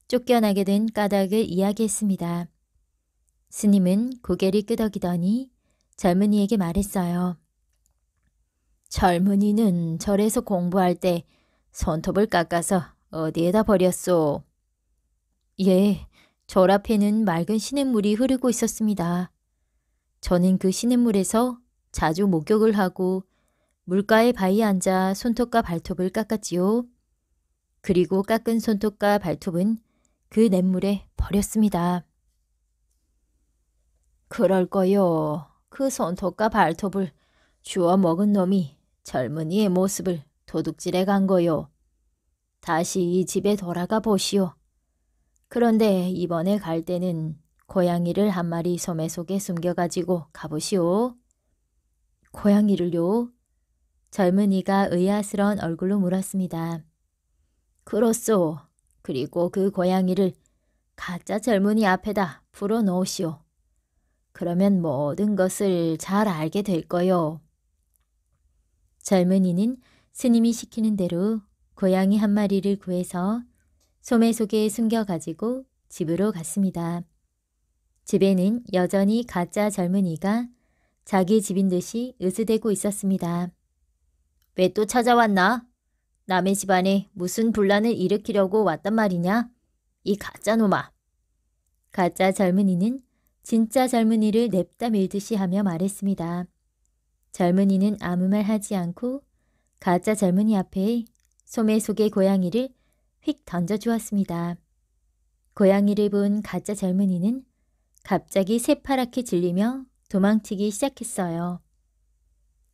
쫓겨나게 된 까닭을 이야기했습니다. 스님은 고개를 끄덕이더니 젊은이에게 말했어요. 젊은이는 절에서 공부할 때 손톱을 깎아서 어디에다 버렸소? 예, 절 앞에는 맑은 시냇물이 흐르고 있었습니다. 저는 그 시냇물에서 자주 목욕을 하고 물가에 바위에 앉아 손톱과 발톱을 깎았지요. 그리고 깎은 손톱과 발톱은 그 냇물에 버렸습니다. 그럴 거요. 그 손톱과 발톱을 주워 먹은 놈이 젊은이의 모습을 도둑질해 간 거요. 다시 이 집에 돌아가 보시오. 그런데 이번에 갈 때는 고양이를 한 마리 소매 속에 숨겨가지고 가보시오. 고양이를요? 젊은이가 의아스러운 얼굴로 물었습니다. 그렇소. 그리고 그 고양이를 가짜 젊은이 앞에다 불어넣으시오. 그러면 모든 것을 잘 알게 될 거요. 젊은이는 스님이 시키는 대로 고양이 한 마리를 구해서 소매 속에 숨겨가지고 집으로 갔습니다. 집에는 여전히 가짜 젊은이가 자기 집인 듯이 으스대고 있었습니다. 왜 또 찾아왔나? 남의 집안에 무슨 분란을 일으키려고 왔단 말이냐? 이 가짜놈아. 가짜 젊은이는 진짜 젊은이를 냅다 밀듯이 하며 말했습니다. 젊은이는 아무 말 하지 않고 가짜 젊은이 앞에 소매 속의 고양이를 휙 던져주었습니다. 고양이를 본 가짜 젊은이는 갑자기 새파랗게 질리며 도망치기 시작했어요.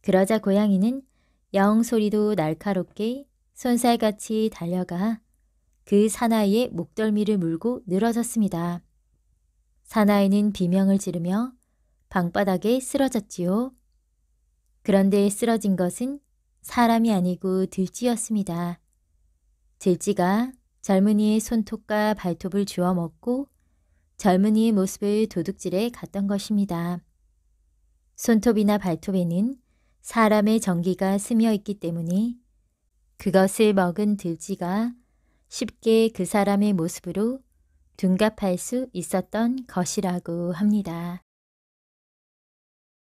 그러자 고양이는 영 소리도 날카롭게 손살같이 달려가 그 사나이의 목덜미를 물고 늘어졌습니다. 사나이는 비명을 지르며 방바닥에 쓰러졌지요. 그런데 쓰러진 것은 사람이 아니고 들쥐였습니다. 들쥐가 젊은이의 손톱과 발톱을 주워 먹고 젊은이의 모습을 도둑질해 갔던 것입니다. 손톱이나 발톱에는 사람의 전기가 스며 있기 때문에 그것을 먹은 들쥐가 쉽게 그 사람의 모습으로 둔갑할 수 있었던 것이라고 합니다.